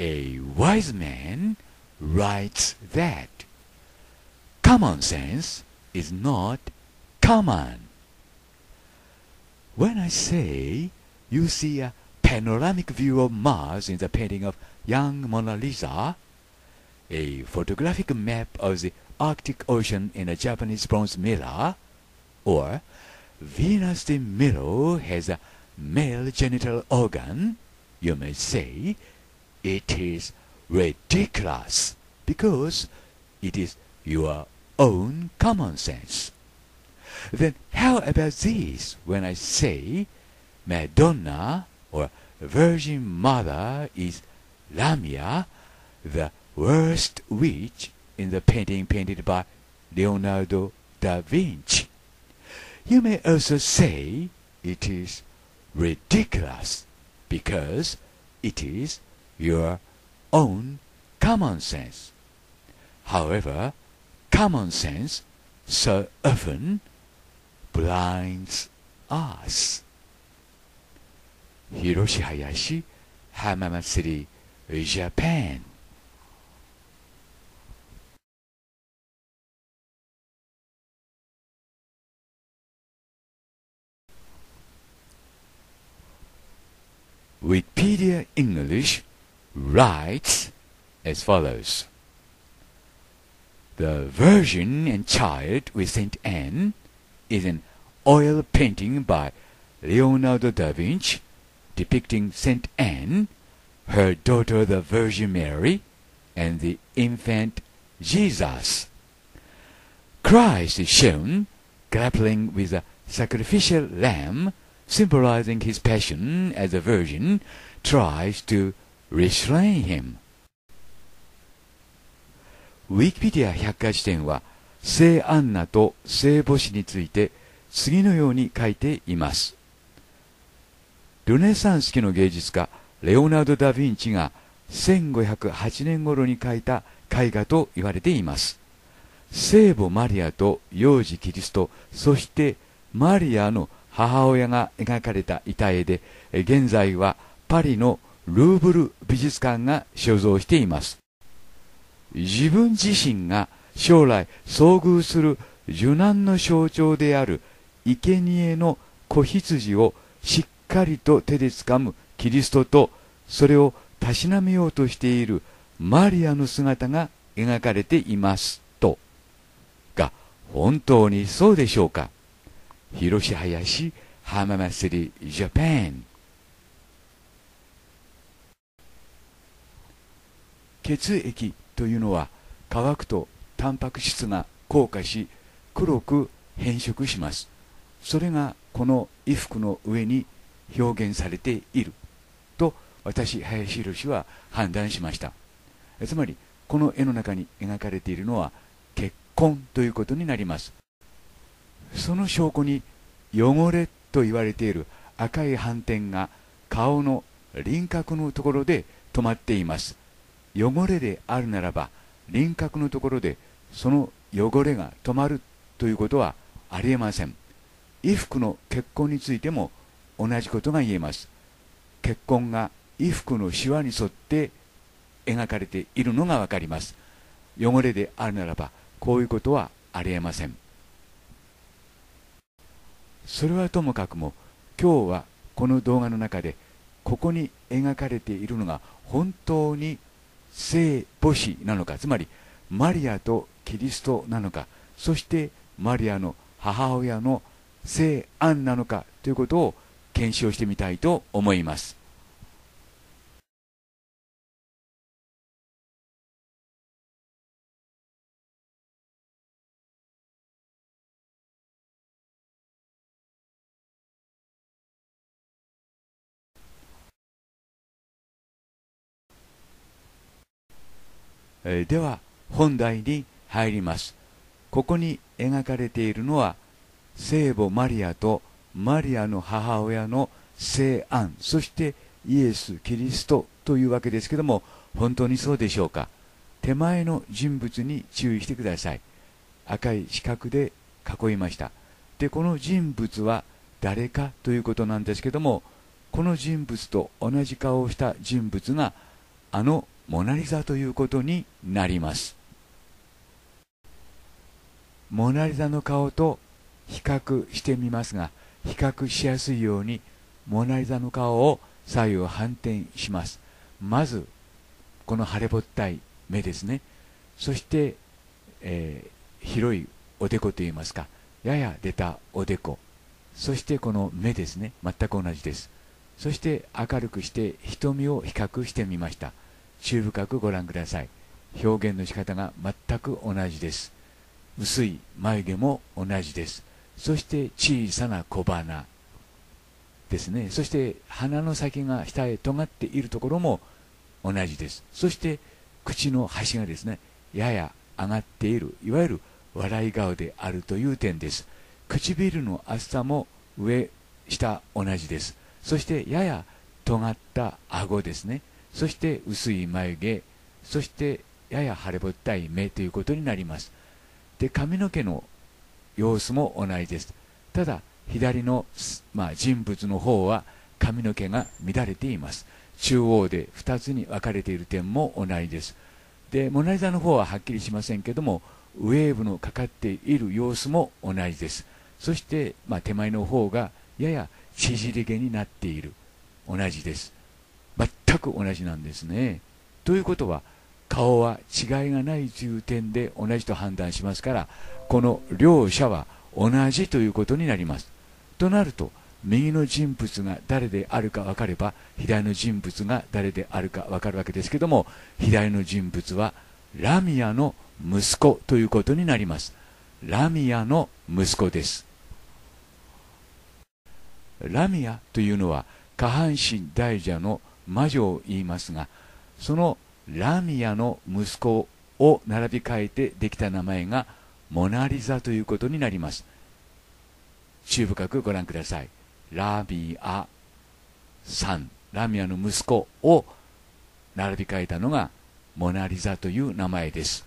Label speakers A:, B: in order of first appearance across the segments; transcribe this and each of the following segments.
A: A wise man writes that common sense is not common. When I say you see a panoramic view of Mars in the painting of young Mona Lisa, a photographic map of the Arctic Ocean in a Japanese bronze mirror, or Venus the mirror has a male genital organ, you may say it is ridiculous because it is your own common sense. Then how about this when I say Madonna or Virgin Mother is Lamia, the worst witch in the painting painted by Leonardo da Vinci? You may also say it is ridiculous because it is your own common sense. However, common sense so often blinds us.
B: Hiroshi Hayashi, Hamamatsu, Japan. Wikipedia English writes as follows
A: The Virgin and Child with St. Anne is an oil painting by Leonardo da Vinci depicting St. Anne, her daughter the Virgin Mary, and the infant Jesus. Christ is shown grappling with a sacrificial lamb symbolizing his passion as a virgin tries to restrain him. ウィキペディア百科事典は、聖アンナと聖母子について次のように書いています。ルネサンス期の芸術家、レオナルド・ダ・ヴィンチが1508年頃に描いた絵画と言われています。聖母マリアと幼児キリスト、そしてマリアの母親が描かれた遺体で、現在はパリのルーブル美術館が所蔵しています自分自身が将来遭遇する受難の象徴である生贄の子羊をしっかりと手で掴むキリストとそれをたしなめようとしているマリアの姿が描かれていますとが本当にそうでしょうか広し林浜祭りジャパン血液というのは化学とタンパク質が硬化し黒く変色しますそれがこの衣服の上に表現されていると私林宏は判断しましたつまりこの絵の中に描かれているのは結婚ということになりますその証拠に汚れと言われている赤い斑点が顔の輪郭のところで止まっています汚れであるならば輪郭のところでその汚れが止まるということはありえません衣服の血痕についても同じことが言えます結婚が衣服のシワに沿って描かれているのがわかります汚れであるならばこういうことはありえませんそれはともかくも今日はこの動画の中でここに描かれているのが本当に聖母子なのかつまりマリアとキリストなのかそしてマリアの母親の聖アンなのかということを検証してみたいと思いますえでは本題に入りますここに描かれているのは聖母マリアとマリアの母親の聖安そしてイエス・キリストというわけですけども本当にそうでしょうか手前の人物に注意してください赤い四角で囲いましたでこの人物は誰かということなんですけどもこの人物と同じ顔をした人物があのモナ・リザということになりますモナ・リザの顔と比較してみますが比較しやすいようにモナ・リザの顔を左右反転しますまずこの腫れぼったい目ですねそして、えー、広いおでこといいますかやや出たおでこそしてこの目ですね全く同じですそして明るくして瞳を比較してみました注意深くご覧ください表現の仕方が全く同じです薄い眉毛も同じですそして小さな小鼻ですねそして鼻の先が下へ尖っているところも同じですそして口の端がですねやや上がっているいわゆる笑い顔であるという点です唇の厚さも上下同じですそしてやや尖った顎ですねそして薄い眉毛そしてやや腫れぼったい目ということになりますで髪の毛の様子も同じですただ左の、まあ、人物の方は髪の毛が乱れています中央で2つに分かれている点も同じですでモナ・リザの方ははっきりしませんけどもウェーブのかかっている様子も同じですそして、まあ、手前の方がやや縮れ毛になっている同じです全く同じなんですね。ということは顔は違いがないという点で同じと判断しますからこの両者は同じということになります。となると右の人物が誰であるか分かれば左の人物が誰であるか分かるわけですけども左の人物はラミアの息子ということになりますラミアの息子ですラミアというのは下半身大蛇の魔女を言いますがそのラミアの息子を並び替えてできた名前がモナ・リザということになります注意深くご覧くださいラミアさんラミアの息子を並び替えたのがモナ・リザという名前です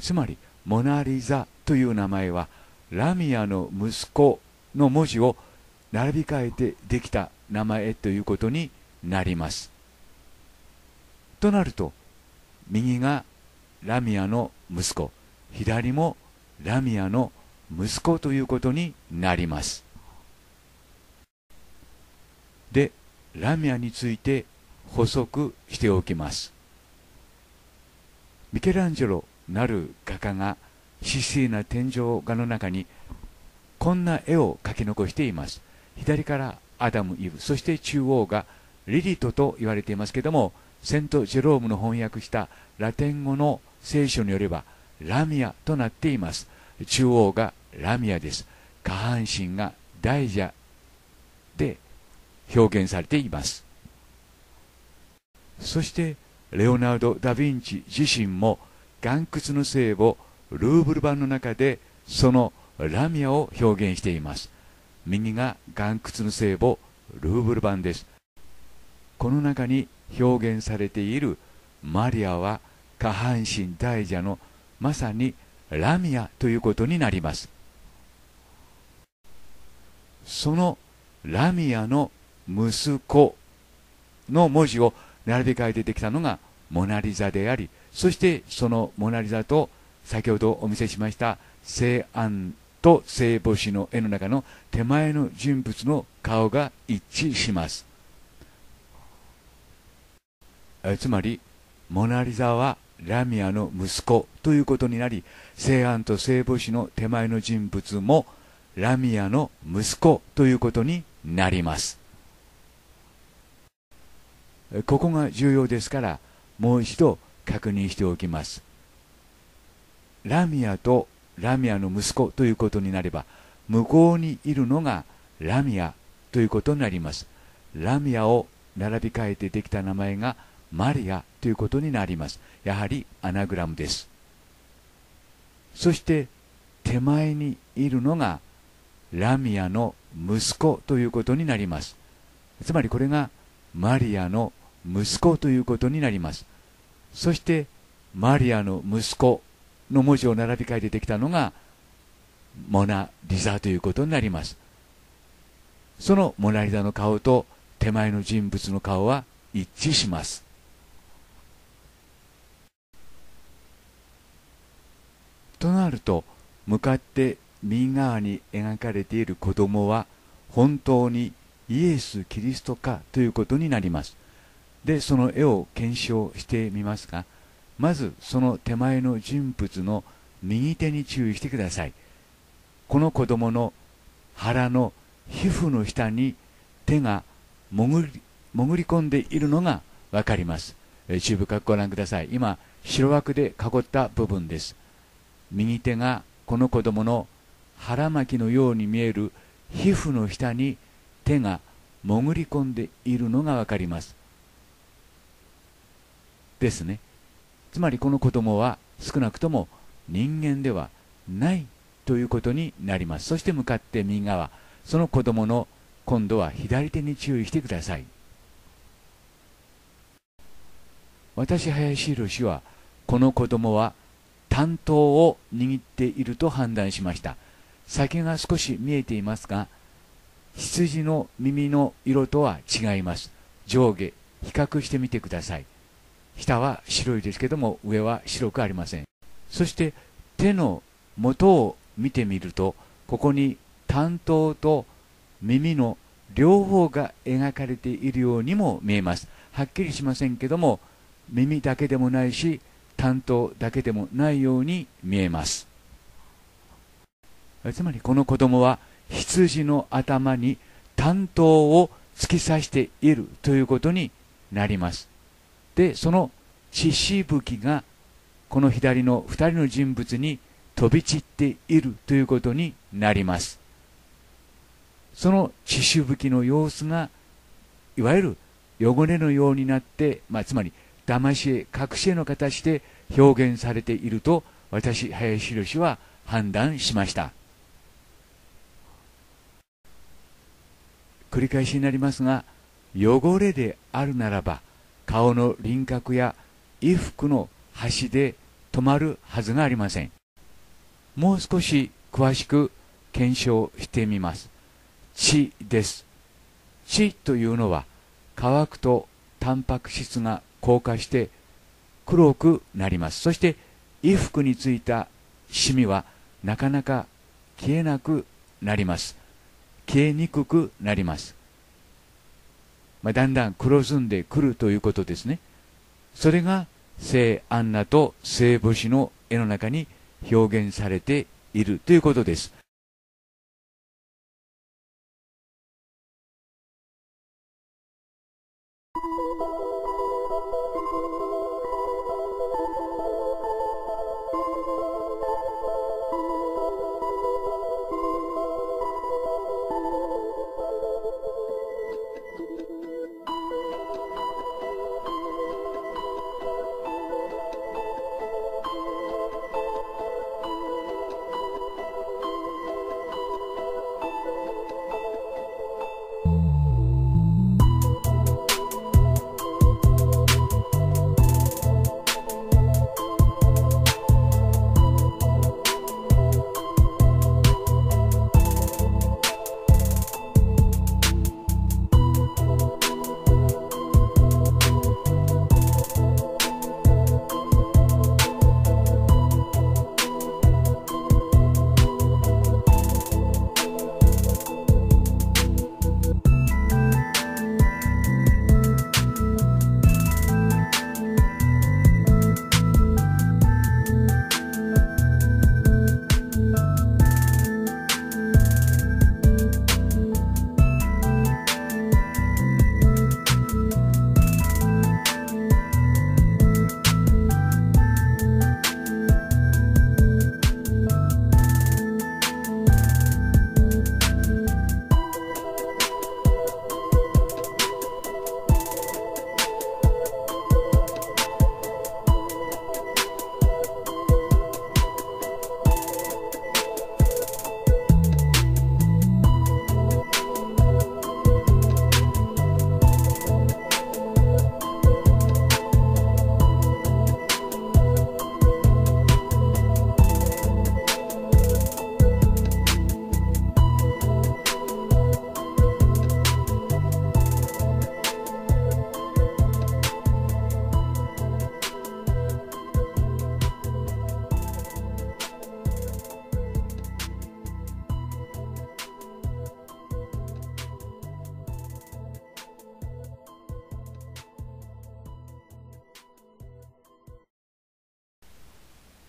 A: つまりモナ・リザという名前はラミアの息子の文字を並び替えてできた名前ということになります。となると右がラミアの息子左もラミアの息子ということになります。でラミアについて補足しておきます。ミケランジェロなる画家が姿勢な天井画の中にこんな絵を描き残しています。左からアダム・イブそして中央がリリトと言われていますけどもセント・ジェロームの翻訳したラテン語の聖書によればラミアとなっています中央がラミアです下半身が大蛇で表現されていますそしてレオナルド・ダ・ヴィンチ自身も岩窟の聖をルーブル版の中でそのラミアを表現しています右が岩窟の聖母ルーブル版ですこの中に表現されているマリアは下半身大蛇のまさにラミアということになりますそのラミアの息子の文字を並び替えてできたのがモナ・リザでありそしてそのモナ・リザと先ほどお見せしました聖アと聖母子の絵の中の手前の人物の顔が一致しますつまりモナ・リザはラミアの息子ということになり聖安と聖母子の手前の人物もラミアの息子ということになりますここが重要ですからもう一度確認しておきますラミアとラミアの息子ということになれば向こうにいるのがラミアということになりますラミアを並び替えてできた名前がマリアということになりますやはりアナグラムですそして手前にいるのがラミアの息子ということになりますつまりこれがマリアの息子ということになりますそしてマリアの息子の文字を並び替えてできたのがモナ・リザということになりますそのモナ・リザの顔と手前の人物の顔は一致しますとなると向かって右側に描かれている子供は本当にイエス・キリストかということになりますでその絵を検証してみますかまずその手前の人物の右手に注意してくださいこの子供の腹の皮膚の下に手が潜り潜り込んでいるのが分かります中部ご覧ください今白枠で囲った部分です右手がこの子供の腹巻きのように見える皮膚の下に手が潜り込んでいるのが分かりますですねつまりこの子供は少なくとも人間ではないということになりますそして向かって右側その子供の今度は左手に注意してください私林宏氏はこの子供は担当を握っていると判断しました先が少し見えていますが羊の耳の色とは違います上下比較してみてください下は白いですけども上は白くありませんそして手の元を見てみるとここに担当と耳の両方が描かれているようにも見えますはっきりしませんけども耳だけでもないし担当だけでもないように見えますつまりこの子供は羊の頭に担当を突き刺しているということになりますでその血しぶきがこの左の2人の人物に飛び散っているということになりますその血しぶきの様子がいわゆる汚れのようになって、まあ、つまり騙し絵隠し絵の形で表現されていると私林宏は判断しました繰り返しになりますが汚れであるならば顔の輪郭や衣服の端で止まるはずがありませんもう少し詳しく検証してみます血です血というのは乾くとタンパク質が硬化して黒くなりますそして衣服についたシミはなかなか消えなくなります消えにくくなりますまあ、だんだん黒ずんでくるということですね。それが聖アンナと聖母子の絵の中
B: に表現されているということです。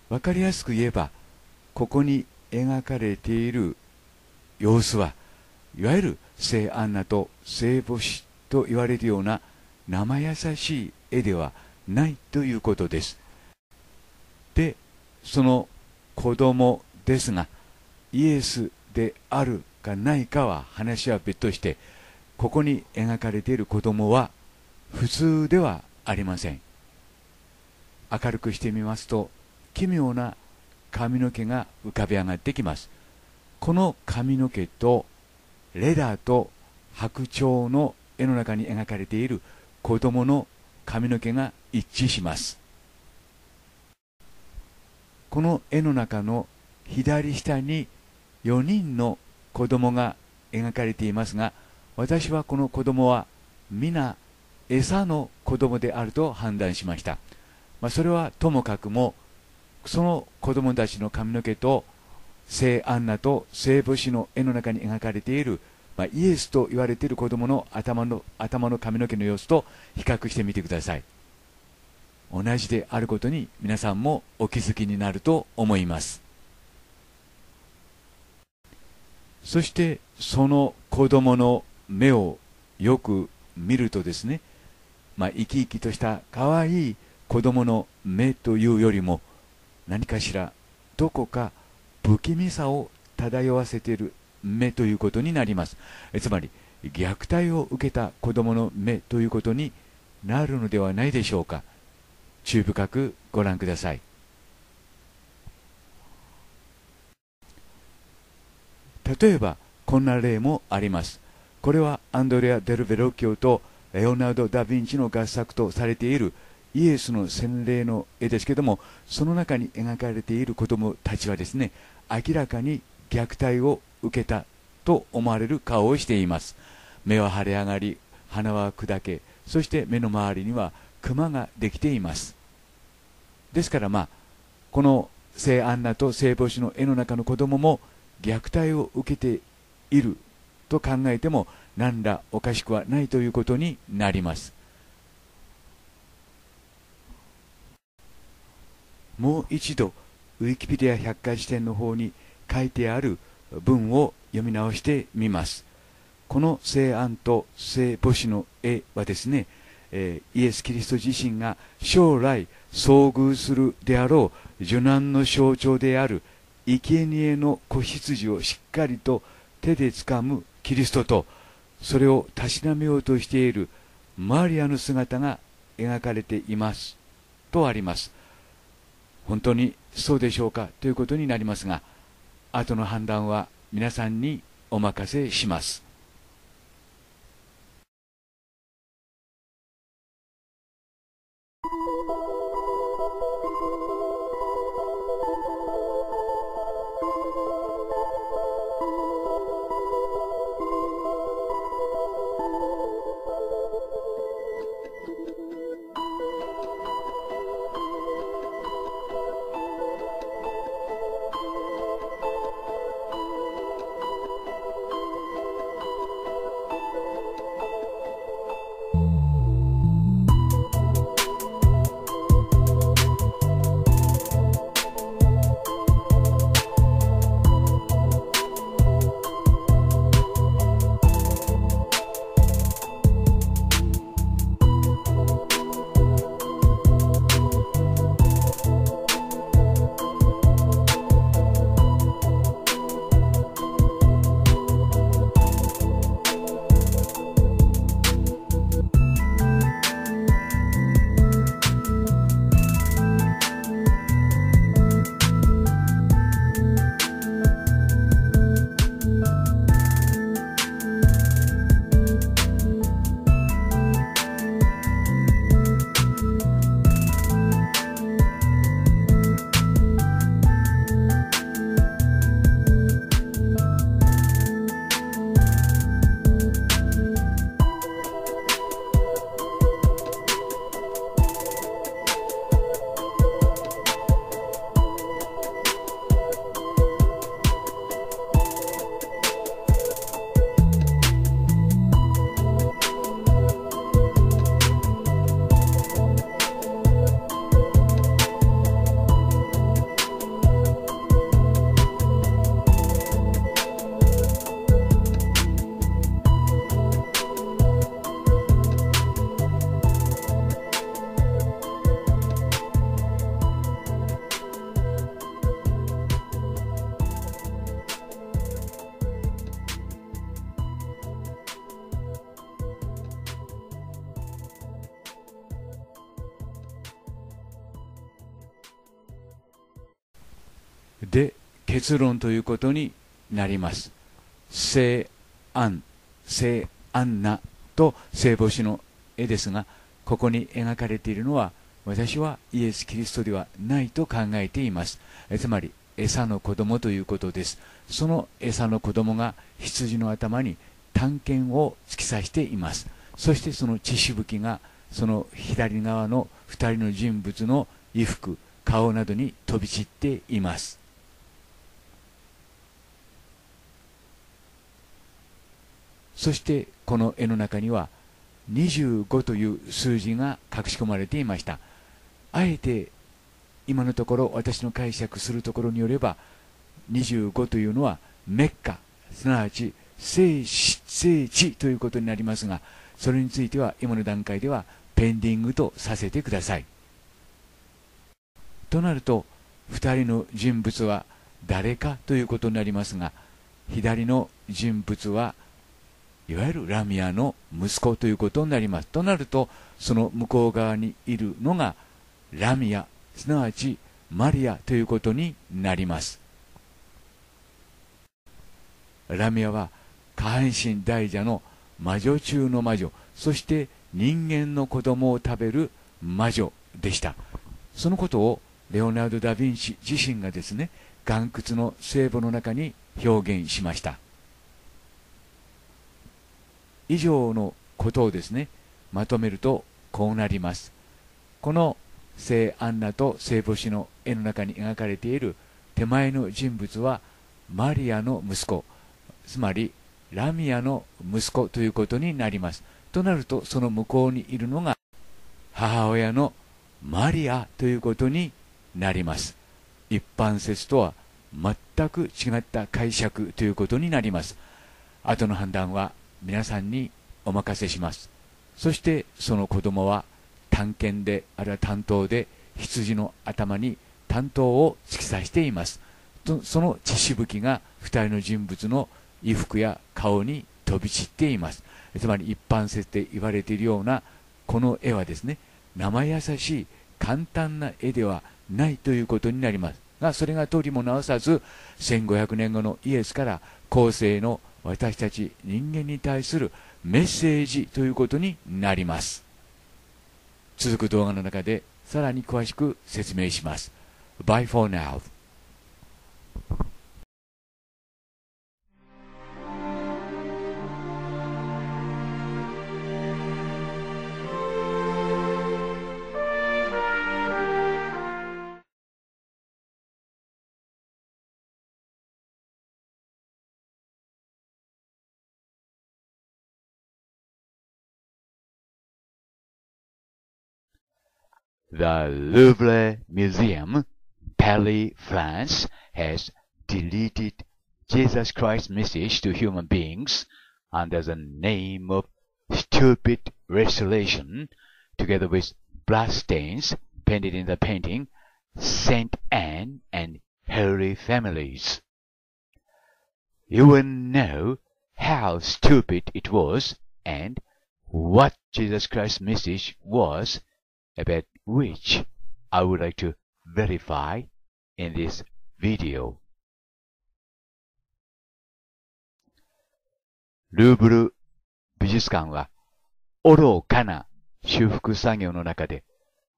B: 分かりや
A: すく言えばここに描かれている様子はいわゆる聖アンナと聖母子と言われるような生優しい絵ではないということですでその子供ですがイエスであるかないかは話は別としてここに描かれている子供は普通ではありません明るくしてみますと奇妙な髪の毛が浮かび上がってきますこの髪の毛とレダーと白鳥の絵の中に描かれている子供の髪の毛が一致しますこの絵の中の左下に4人の子供が描かれていますが私はこの子供は皆餌の子供であると判断しました、まあ、それはともかくもその子供たちの髪の毛と聖アンナと聖母子の絵の中に描かれている、まあ、イエスと言われている子供の頭の頭の髪の毛の様子と比較してみてください同じであることに皆さんもお気づきになると思いますそしてその子供の目をよく見るとですね、まあ、生き生きとしたかわいい子供の目というよりも何かしらどこか不気味さを漂わせている目ということになりますつまり虐待を受けた子どもの目ということになるのではないでしょうか注意深くご覧ください例えばこんな例もありますこれはアンドレア・デル・ベロッキオとレオナルド・ダ・ヴィンチの合作とされている「イエスの洗礼の絵ですけどもその中に描かれている子供たちはですね明らかに虐待を受けたと思われる顔をしています目は腫れ上がり鼻は砕けそして目の周りにはクマができていますですからまあこの聖アンナと聖母子の絵の中の子供も虐待を受けていると考えても何らおかしくはないということになりますもう一度ウィキペディア百科事典の方に書いてある文を読み直してみます。この聖安と聖母子の絵はですね、えー、イエス・キリスト自身が将来遭遇するであろう受難の象徴である生贄の子羊をしっかりと手で掴むキリストとそれをたしなめようとしているマリアの姿が描かれていますとあります本当にそうでしょうかということになりますが後の判断は皆さんにお任せします結論ということになります。聖安、聖安なと聖母子の絵ですが、ここに描かれているのは、私はイエス・キリストではないと考えています。つまり、餌の子供ということです。その餌の子供が羊の頭に探検を突き刺しています。そしてその血しぶきが、その左側の2人の人物の衣服、顔などに飛び散っています。そしてこの絵の中には25という数字が隠し込まれていましたあえて今のところ私の解釈するところによれば25というのはメッカすなわち聖地聖地ということになりますがそれについては今の段階ではペンディングとさせてくださいとなると2人の人物は誰かということになりますが左の人物は「いわゆるラミアの息子ということになります。となると、その向こう側にいるのがラミア、すなわちマリアということになります。ラミアは下半身大蛇の魔女中の魔女、そして人間の子供を食べる魔女でした。そのことをレオナルド・ダ・ヴィンチ自身がですね、岩窟の聖母の中に表現しました。以上のことをですねまとめるとこうなりますこの聖アンナと聖母子の絵の中に描かれている手前の人物はマリアの息子つまりラミアの息子ということになりますとなるとその向こうにいるのが母親のマリアということになります一般説とは全く違った解釈ということになります後の判断は皆さんにお任せしますそしてその子供は探検であるいは担当で羊の頭に担当を突き刺していますその血しぶきが2人の人物の衣服や顔に飛び散っていますつまり一般説で言われているようなこの絵はですね生優しい簡単な絵ではないということになりますがそれが通りも直さず1500年後のイエスから後世の私たち人間に対するメッセージということになります続く動画の中でさらに詳しく説明します Bye for now
B: The Louvre Museum, Paris, France,
A: has deleted Jesus Christ's message to human beings under the name of stupid restoration, together with bloodstains painted in the painting Saint Anne and Holy Families. You will know how stupid it was and what Jesus Christ's message was
B: about which I would like to verify in this video. ルーブル美術館は愚かな修復作業の
A: 中で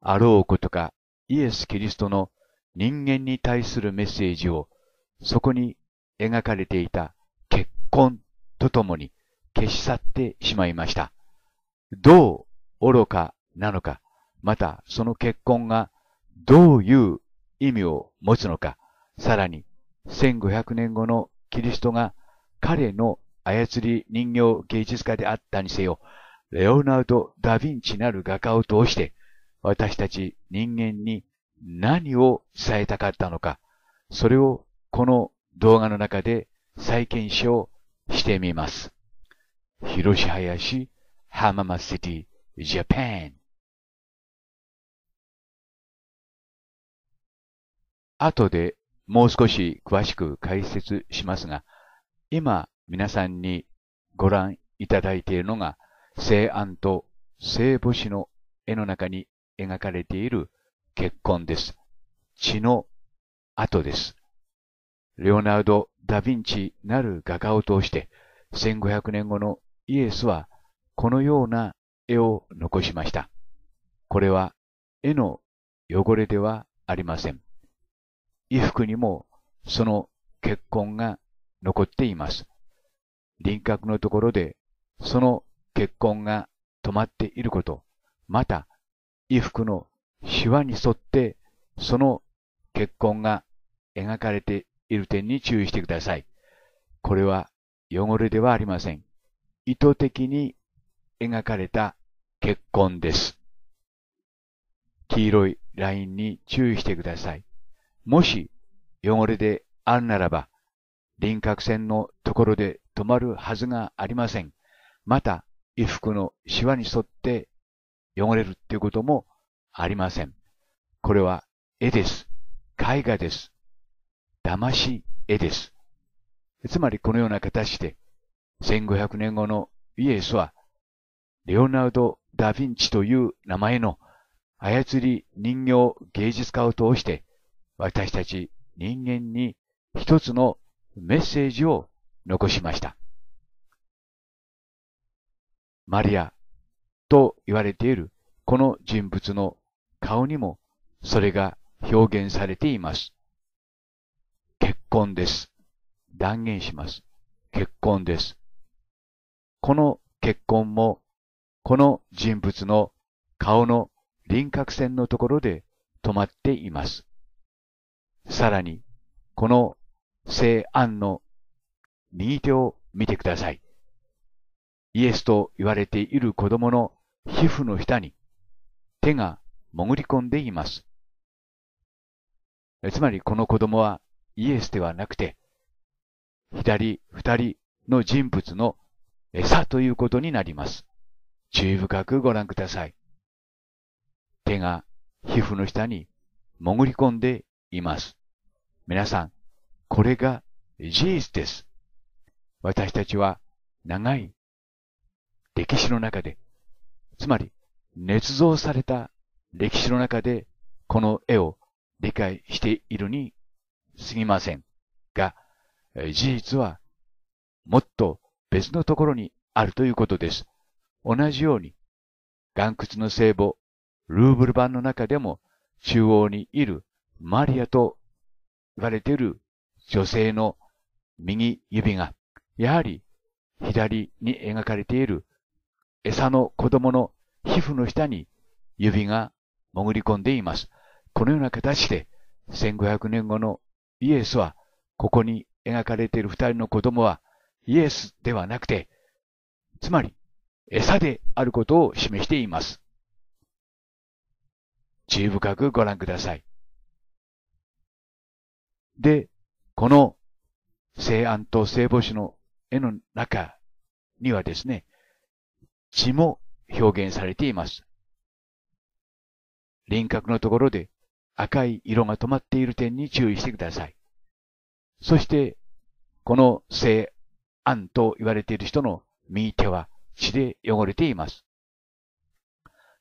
A: あろうことかイエス・キリストの人間に対するメッセージをそこに描かれていた結婚とともに消し去ってしまいました。どう愚かなのかまたその結婚がどういう意味を持つのか、さらに1500年後のキリストが彼の操り人形芸術家であったにせよ、レオナルド・ダ・ヴィンチなる画家を通して私たち人間に何を伝えたかったのか、それをこの動画の中で再検証してみます。
B: 広し林浜松 city, j a p 後でもう少し詳しく解説しますが、今皆さんに
A: ご覧いただいているのが、西安と聖母子の絵の中に描かれている結婚です。血の後です。レオナルド・ダ・ヴィンチなる画家を通して、1500年後のイエスはこのような絵を残しました。これは絵の汚れではありません。衣服にもその血痕が残っています。輪郭のところでその血痕が止まっていること、また衣服のシワに沿ってその血痕が描かれている点に注意してください。これは汚れではありません。意図的に描かれた血痕です。黄色いラインに注意してください。もし汚れであるならば、輪郭線のところで止まるはずがありません。また、衣服のシワに沿って汚れるっていうこともありません。これは絵です。絵画です。騙し絵です。つまりこのような形で、1500年後のイエスは、レオナルド・ダ・ヴィンチという名前の操り人形芸術家を通して、私たち人間に一つのメッセージを残しました。マリアと言われているこの人物の顔にもそれが表現されています。結婚です。断言します。結婚です。この結婚も、この人物の顔の輪郭線のところで止まっています。さらに、この聖安の右手を見てください。イエスと言われている子供の皮膚の下に手が潜り込んでいます。つまりこの子供はイエスではなくて、左二人の人物の餌ということになります。注意深くご覧ください。手が皮膚の下に潜り込んでいます。皆さん、これが事実です。私たちは長い歴史の中で、つまり捏造された歴史の中でこの絵を理解しているに過ぎませんが、事実はもっと別のところにあるということです。同じように、岩窟の聖母、ルーブル版の中でも中央にいるマリアと言われている女性の右指が、やはり左に描かれている餌の子供の皮膚の下に指が潜り込んでいます。このような形で1500年後のイエスは、ここに描かれている二人の子供はイエスではなくて、
B: つまり餌であることを示しています。注意深くご覧ください。で、こ
A: の西安と聖母子の絵の中にはですね、血も表現されています。輪郭のところで赤い色が止まっている点に注意してください。そして、この西安と言われている人の右手は血で汚れています。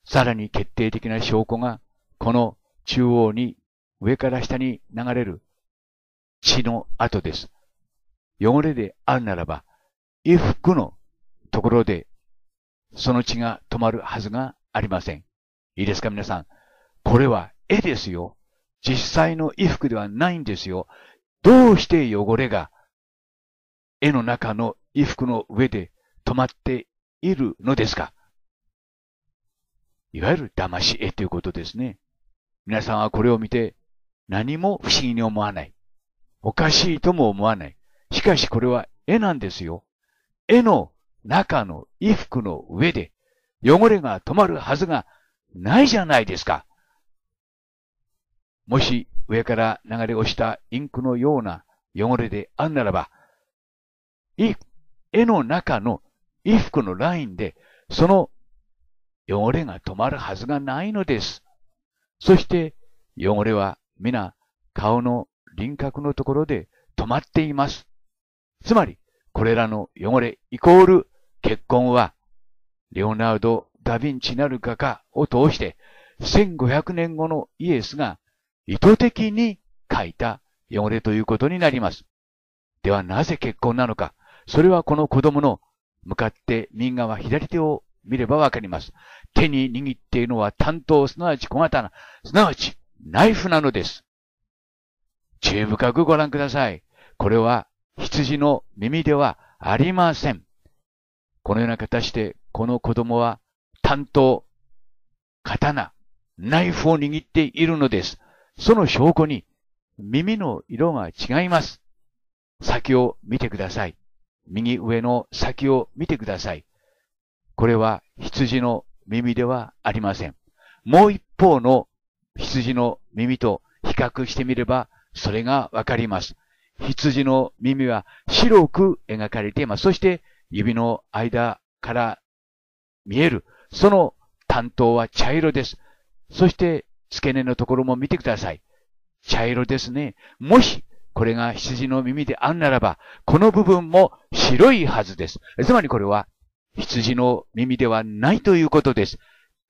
A: さらに決定的な証拠が、この中央に上から下に流れる血の跡です。汚れであるならば、衣服のところで、その血が止まるはずがありません。いいですか皆さん。これは絵ですよ。実際の衣服ではないんですよ。どうして汚れが絵の中の衣服の上で止まっているのですかいわゆる騙し絵ということですね。皆さんはこれを見て何も不思議に思わない。おかしいとも思わない。しかしこれは絵なんですよ。絵の中の衣服の上で汚れが止まるはずがないじゃないですか。もし上から流れ落ちたインクのような汚れであんならば、絵の中の衣服のラインでその汚れが止まるはずがないのです。そして汚れは皆顔の輪郭のところで止まっています。つまり、これらの汚れイコール結婚は、レオナルド・ダ・ヴィンチなる画家を通して、1500年後のイエスが意図的に書いた汚れということになります。ではなぜ結婚なのか。それはこの子供の向かって右側左手を見ればわかります。手に握っているのは担当すなわち小刀、すなわちナイフなのです。注意深くご覧ください。これは羊の耳ではありません。このような形で、この子供は担当、刀、ナイフを握っているのです。その証拠に耳の色が違います。先を見てください。右上の先を見てください。これは羊の耳ではありません。もう一方の羊の耳と比較してみればそれがわかります。羊の耳は白く描かれています。そして指の間から見える。その担当は茶色です。そして付け根のところも見てください。茶色ですね。もし、これが羊の耳であるならば、この部分も白いはずです。つまりこれは、羊の耳ではないということです。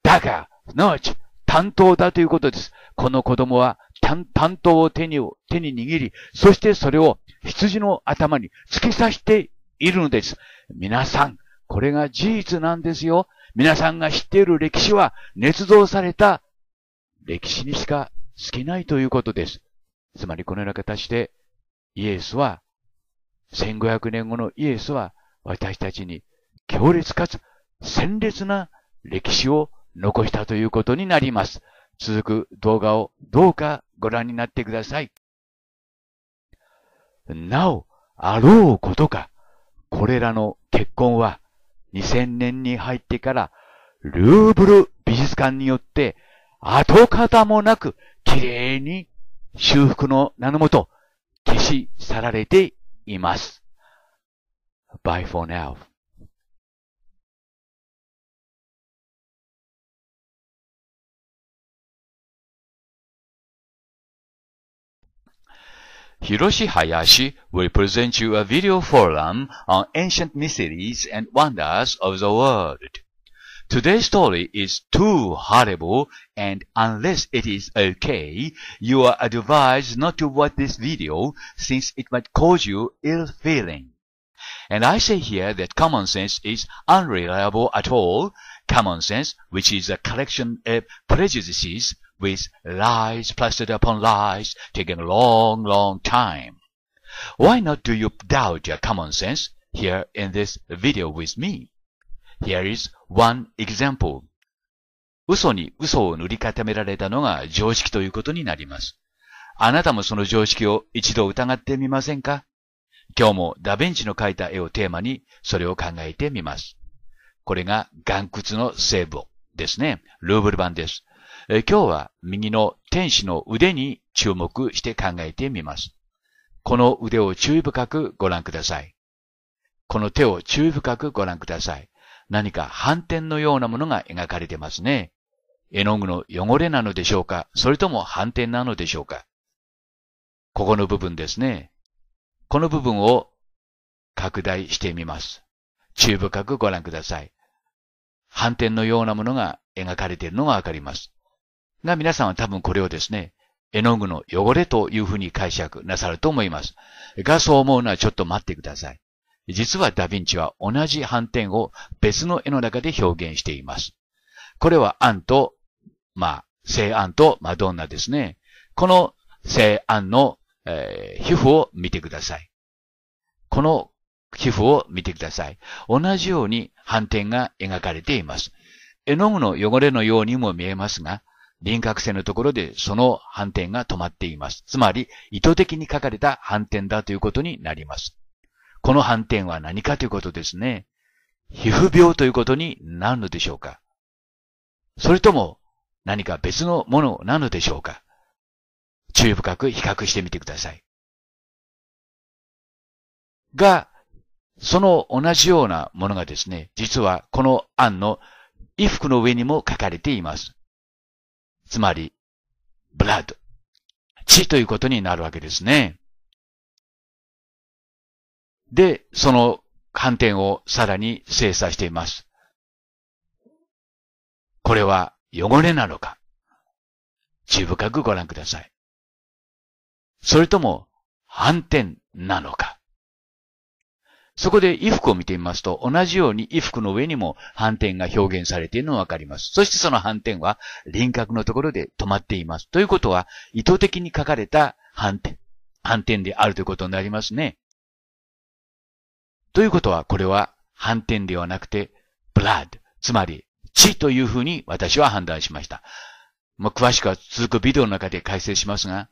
A: だが、すなわち、担当だということです。この子供は担当を手に、手に握り、そしてそれを羊の頭に突き刺しているのです。皆さん、これが事実なんですよ。皆さんが知っている歴史は、捏造された歴史にしか過ぎないということです。つまりこのような形で、イエスは、1500年後のイエスは、私たちに強烈かつ鮮烈な歴史を残したということになります。続く動画をどうかご覧になってください。なお、あろうことか、これらの結婚は2000年に入ってからルーブル美術館によって跡形もなく綺麗に修復の名のもと
B: 消し去られています。Bye for now. Hiroshi Hayashi will present you a video forum on ancient mysteries and
A: wonders of the world. Today's story is too horrible and unless it is okay, you are advised not to watch this video since it might cause you ill feeling. And I say here that common sense is unreliable at all. Common sense, which is a collection of prejudices, with lies plastered upon lies, taking a long, long time. Why not do you doubt your common sense here in this video with me? Here is one example. 嘘に嘘を塗り固められたのが常識ということになります。あなたもその常識を一度疑ってみませんか今日もダヴィンチの描いた絵をテーマにそれを考えてみます。これが岩窟の聖母ですね。ルーブル版です。え今日は右の天使の腕に注目して考えてみます。この腕を注意深くご覧ください。この手を注意深くご覧ください。何か反転のようなものが描かれてますね。絵の具の汚れなのでしょうかそれとも反転なのでしょうかここの部分ですね。この部分を拡大してみます。注意深くご覧ください。反転のようなものが描かれているのがわかります。が皆さんは多分これをですね、絵の具の汚れというふうに解釈なさると思います。がそう思うのはちょっと待ってください。実はダヴィンチは同じ反転を別の絵の中で表現しています。これはアンと、まあ、聖アンとマドンナですね。この聖アンの、えー、皮膚を見てください。この皮膚を見てください。同じように反転が描かれています。絵の具の汚れのようにも見えますが、輪郭線のところでその反転が止まっています。つまり、意図的に書かれた反転だということになります。この反転は何かということですね。皮膚病ということになるのでしょうかそれとも何か別
B: のものなのでしょうか注意深く比較してみてください。が、その同じようなものがです
A: ね、実はこの案の衣服の上にも書かれています。
B: つまり、blood。血ということになるわけですね。で、その観点をさらに精査しています。これは汚れなのか注深くご覧ください。それとも反
A: 転なのかそこで衣服を見てみますと、同じように衣服の上にも反転が表現されているのがわかります。そしてその反転は輪郭のところで止まっています。ということは、意図的に書かれた反転、反転であるということになりますね。ということは、これは反転ではなくて、blood、つまり血というふうに私は判断しました。まあ、詳しくは続くビデオの中で解説しますが、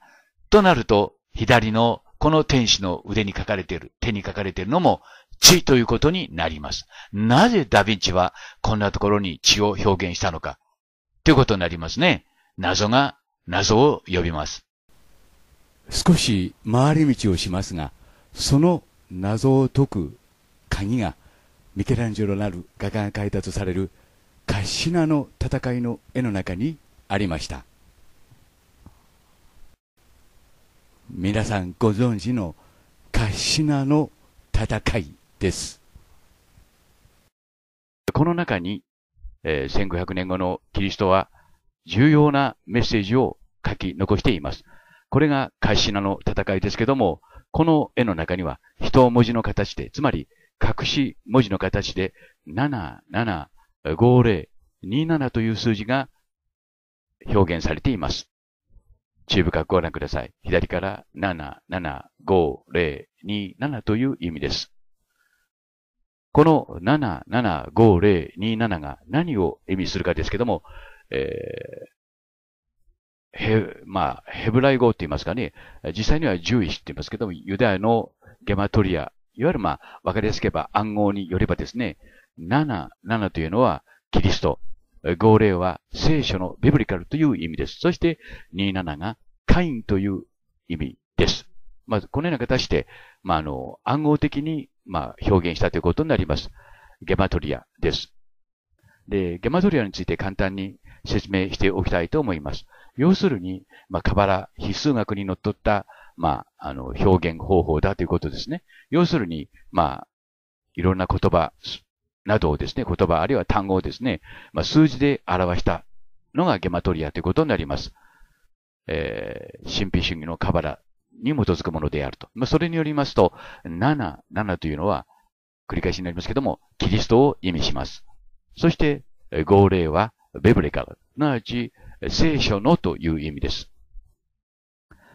A: となると、左のこの天使の腕に書かれている、手に書かれているのも血ということになります。なぜダヴィンチはこんなところに血を表現したのか、ということになりますね。謎が謎を呼びます。少し回り道をしますが、その謎を解く鍵が、ミケランジェロなる画家が描いたとされるカッシナの戦いの絵の中にありました。皆さんご存知のカッシナの戦い。です。この中に、えー、1500年後のキリストは重要なメッセージを書き残しています。これがカシナの戦いですけども、この絵の中には一文字の形で、つまり隠し文字の形で775027という数字が表現されています。中部角をご覧ください。左から77527 0という意味です。この775027が何を意味するかですけども、えー、へ、まあ、ヘブライ語って言いますかね、実際には獣医師って言いますけども、ユダヤのゲマトリア、いわゆるまあ、わかりやすく言えば暗号によればですね、7、7というのはキリスト、号令は聖書のビブリカルという意味です。そして、27がカインという意味です。まず、このような形で、まあ、あの、暗号的にまあ、表現したということになります。ゲマトリアです。で、ゲマトリアについて簡単に説明しておきたいと思います。要するに、まあ、カバラ、非数学にのっとった、まあ、あの、表現方法だということですね。要するに、まあ、いろんな言葉などをですね、言葉あるいは単語をですね、まあ、数字で表したのがゲマトリアということになります。えー、神秘主義のカバラに基づくものであると。まあ、それによりますと、7、7というのは、繰り返しになりますけども、キリストを意味します。そして、号令は、ベブレカル、すなわち、聖書のという意味です。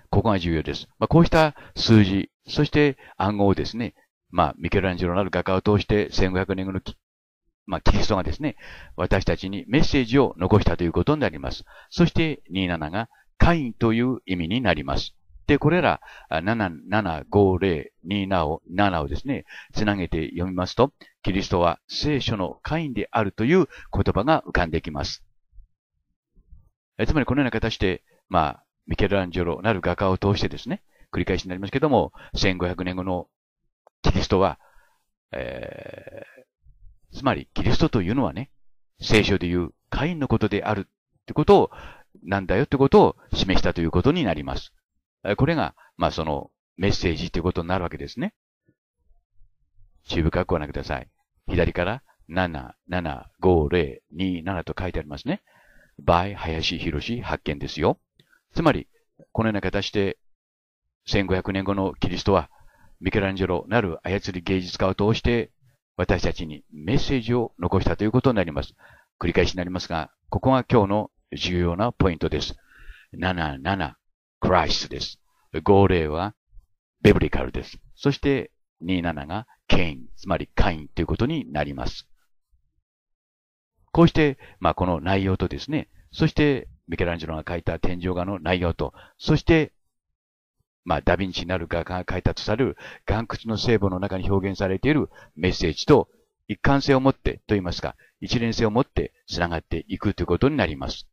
A: ここが重要です。まあ、こうした数字、そして暗号をですね、まあ、ミケランジェロなる画家を通して1500年後のまあ、キリストがですね、私たちにメッセージを残したということになります。そして27がカインという意味になります。で、これら、775027を、ですね、つなげて読みますと、キリストは聖書のカインであるという言葉が浮かんできます。えつまりこのような形で、まあ、ミケランジョロなる画家を通してですね、繰り返しになりますけども、1500年後のキリストは、えー、つまりキリストというのはね、聖書でいうカインのことであるってことを、なんだよってことを示したということになります。これが、まあ、そのメッセージということになるわけですね。中深くご覧ください。左から775027と書いてありますね。by 林博発見ですよ。つまり、このような形で1500年後のキリストはミケランジェロなる操り芸術家を通して私たちにメッセージを残したということになります。繰り返しになりますが、ここが今日の重要なポイントです。77 Christ です。5令はベブリカルです。そして27がケイン、つまりカインということになります。こうして、まあ、この内容とですね、そして、ミケランジェロが書いた天井画の内容と、そして、まあ、ダヴィンチになる画家がいたとされる岩窟の聖母の中に表現されているメッセージと一貫性を持っ
B: てと言いますか、一連性を持って繋がっていくということになります。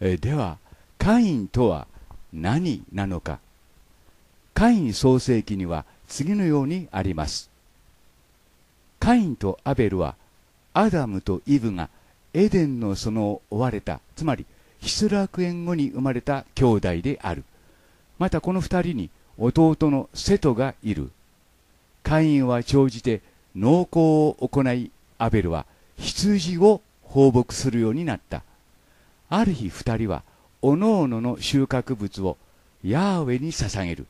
B: えではカインとは何なのかカイ
A: ン創世記には次のようにありますカインとアベルはアダムとイブがエデンの園を追われたつまり失楽園後に生まれた兄弟であるまたこの2人に弟の瀬戸がいるカインは長じて農耕を行いアベルは羊を放牧するようになったある日二人はおのおのの収穫物をヤーウェに捧げる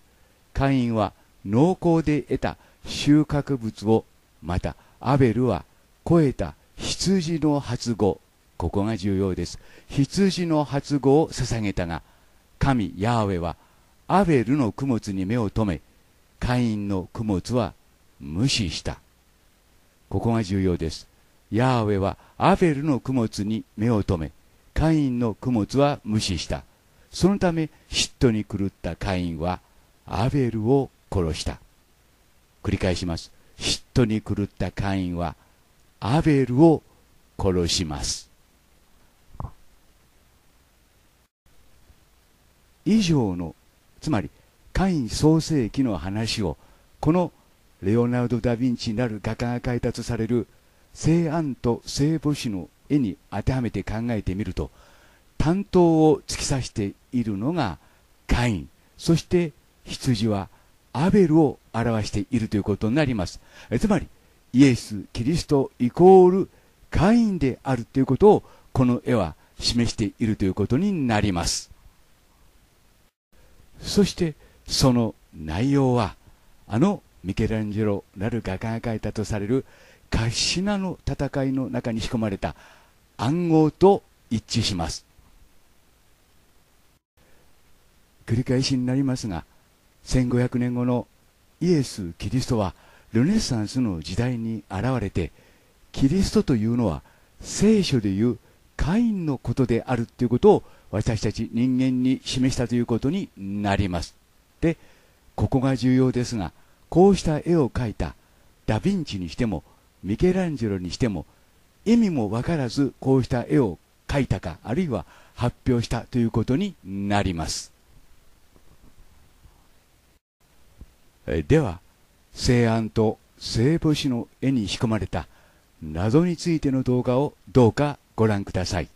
A: カインは濃厚で得た収穫物をまたアベルは肥えた羊の初語ここが重要です羊の初語を捧げたが神ヤーウェはアベルの供物に目を留めカインの供物は無視したここが重要ですヤーウェはアベルの供物に目を留めカインの供物は無視したそのため嫉妬に狂ったカインはアベルを殺した繰り返します嫉妬に狂ったカインはアベルを殺します以上のつまりカイン創世記の話をこのレオナルド・ダ・ヴィンチなる画家が開発される「西安と聖母子の絵に当てはめて考えてみると担当を突き刺しているのがカインそして羊はアベルを表しているということになりますつまりイエス・キリストイコールカインであるということをこの絵は示しているということになりますそしてその内容はあのミケランジェロ・なる画家が描いたとされるカシナの戦いの中に仕込まれた暗号と一致します繰り返しになりますが1500年後のイエス・キリストはルネサンスの時代に現れてキリストというのは聖書でいうカインのことであるということを私たち人間に示したということになりますでここが重要ですがこうした絵を描いたダ・ヴィンチにしてもミケランジェロにしても意味も分からずこうした絵を描いたかあるいは発表したということになりますでは西安と聖母子の絵に仕込まれた謎についての動画をどうかご覧ください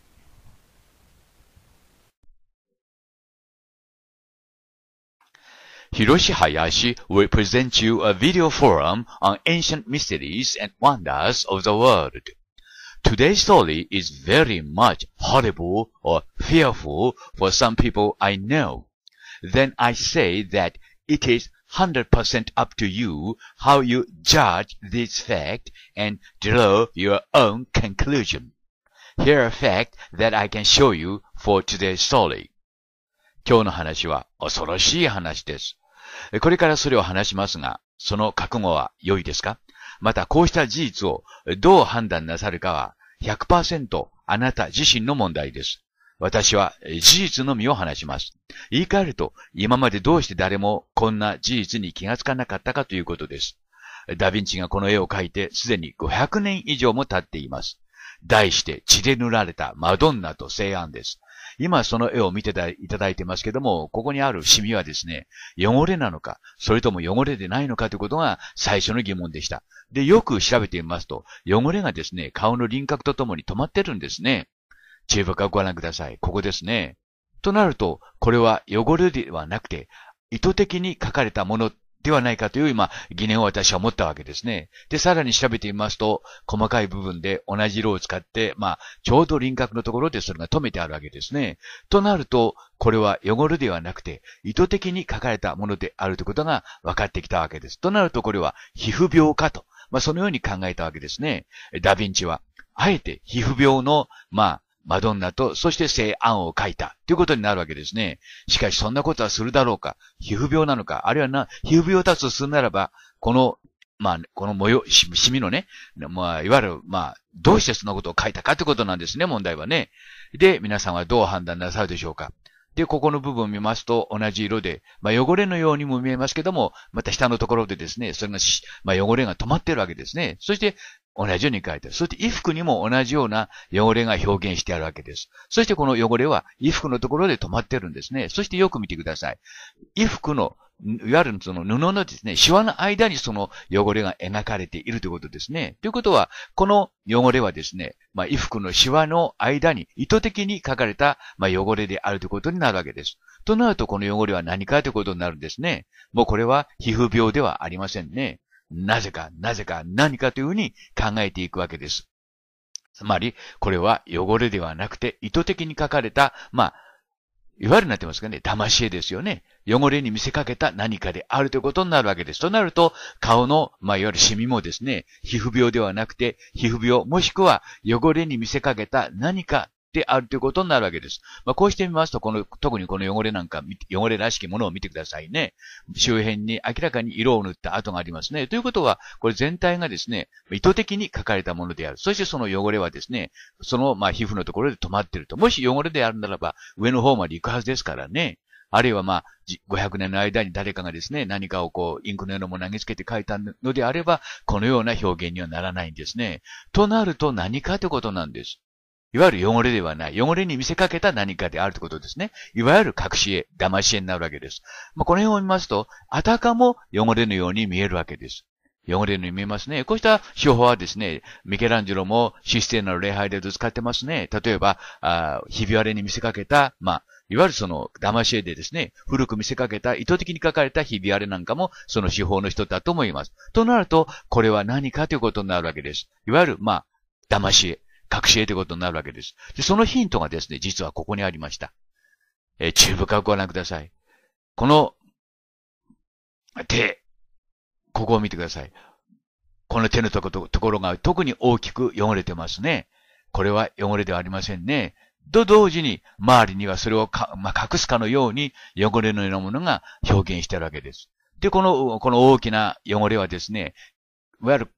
A: Hiroshi Hayashi will present you a video forum on ancient mysteries and wonders of the world. Today's story is very much horrible or fearful for some people I know. Then I say that it is 100% up to you how you judge this fact and draw your own conclusion. Here are facts that I can show you for today's story. 今日の話は恐ろしい話です。これからそれを話しますが、その覚悟は良いですかまたこうした事実をどう判断なさるかは100%あなた自身の問題です。私は事実のみを話します。言い換えると、今までどうして誰もこんな事実に気がつかなかったかということです。ダヴィンチがこの絵を描いてすでに500年以上も経っています。題して血で塗られたマドンナと西安です。今その絵を見ていただいてますけども、ここにあるシミはですね、汚れなのか、それとも汚れでないのかということが最初の疑問でした。で、よく調べてみますと、汚れがですね、顔の輪郭とともに止まってるんですね。中爆をご覧ください。ここですね。となると、これは汚れではなくて、意図的に描かれたものではないかという今、疑念を私は持ったわけですね。で、さらに調べてみますと、細かい部分で同じ色を使って、まあ、ちょうど輪郭のところでそれが止めてあるわけですね。となると、これは汚れではなくて、意図的に書かれたものであるということが分かってきたわけです。となると、これは皮膚病かと。まあ、そのように考えたわけですね。ダヴィンチは、あえて皮膚病の、まあ、マドンナと、そして聖アンを書いた、ということになるわけですね。しかし、そんなことはするだろうか、皮膚病なのか、あるいはな、皮膚病だとするならば、この、まあ、この模様、しみのね、まあ、いわゆる、まあ、どうしてそんなことを書いたかということなんですね、問題はね。で、皆さんはどう判断なさるでしょうか。で、ここの部分を見ますと同じ色で、まあ、汚れのようにも見えますけども、また下のところでですね、それが、まあ、汚れが止まってるわけですね。そして、同じように書いてある。そして衣服にも同じような汚れが表現してあるわけです。そしてこの汚れは衣服のところで止まってるんですね。そしてよく見てください。衣服の、いわゆるその布のですね、シワの間にその汚れが描かれているということですね。ということは、この汚れはですね、まあ、衣服のシワの間に意図的に書かれた、まあ、汚れであるということになるわけです。となると、この汚れは何かということになるんですね。もうこれは皮膚病ではありませんね。なぜか、なぜか、何かというふうに考えていくわけです。つまり、これは汚れではなくて、意図的に書かれた、まあ、いわゆるなってますかね、騙し絵ですよね。汚れに見せかけた何かであるということになるわけです。となると、顔の、まあ、いわゆるシミもですね、皮膚病ではなくて、皮膚病、もしくは汚れに見せかけた何かであるということになるわけです。まあ、こうしてみますと、この、特にこの汚れなんか、汚れらしきものを見てくださいね。周辺に明らかに色を塗った跡がありますね。ということは、これ全体がですね、意図的に書かれたものである。そしてその汚れはですね、その、まあ、皮膚のところで止まっていると。もし汚れであるならば、上の方まで行くはずですからね。あるいはまあ、500年の間に誰かがですね、何かをこう、インクのようなもの投げつけて書いたのであれば、このような表現にはならないんですね。となると何かということなんです。いわゆる汚れではない。汚れに見せかけた何かであるということですね。いわゆる隠し絵、騙し絵になるわけです。まあ、この辺を見ますと、あたかも汚れのように見えるわけです。汚れのように見えますね。こうした手法はですね、ミケランジェロもシステナの礼拝で使ってますね。例えば、あひび割れに見せかけた、まあ、いわゆるその騙し絵でですね、古く見せかけた、意図的に書かれたひび割れなんかも、その手法の人だと思います。となると、これは何かということになるわけです。いわゆる、まあ、騙し絵。学習ということになるわけです。で、そのヒントがですね、実はここにありました。えー、中部化をご覧ください。この手、ここを見てください。この手のとことところが特に大きく汚れてますね。これは汚れではありませんね。と同時に、周りにはそれをか、まあ、隠すかのように汚れのようなものが表現してるわけです。で、この、この大きな汚れはですね、いわゆる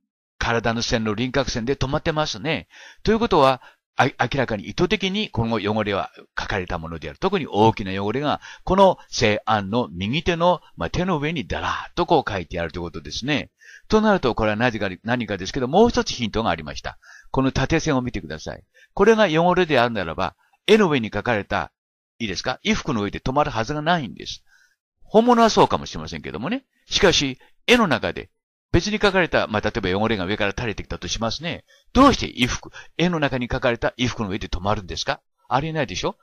A: 体の線の輪郭線で止まってますね。ということは、明らかに意図的にこの汚れは書かれたものである。特に大きな汚れが、この西安の右手の、まあ、手の上にだらーっとこう書いてあるということですね。となると、これは何か、何かですけど、もう一つヒントがありました。この縦線を見てください。これが汚れであるならば、絵の上に書かれた、いいですか衣服の上で止まるはずがないんです。本物はそうかもしれませんけどもね。しかし、絵の中で別に書かれた、まあ、例えば汚れが上から垂れてきたとしますね。どうして衣服、絵の中に書かれた衣服の上で止まるんですかありえないでしょ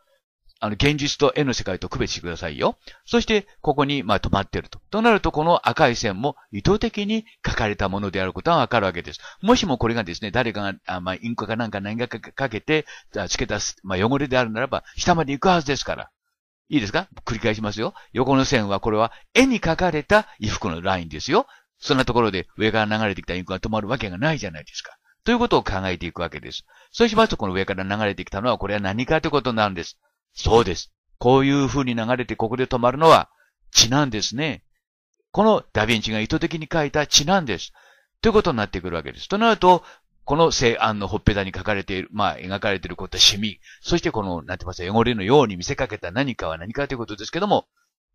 A: あの、現実と絵の世界と区別してくださいよ。そして、ここに、まあ、止まってると。となると、この赤い線も意図的に書かれたものであることはわかるわけです。もしもこれがですね、誰かが、あまあ、インクかなんか何がかけて、付け出す、まあ、汚れであるならば、下まで行くはずですから。いいですか繰り返しますよ。横の線は、これは、絵に書かれた衣服のラインですよ。そんなところで上から流れてきたインクが止まるわけがないじゃないですか。ということを考えていくわけです。そうしますと、この上から流れてきたのは、これは何かということなんです。そうです。こういう風に流れてここで止まるのは血なんですね。このダヴィンチが意図的に書いた血なんです。ということになってくるわけです。となると、この西安のほっぺたに書かれている、まあ、描かれていることはシミ。そしてこの、なんて言いますか、汚れのように見せかけた何かは何かということですけども、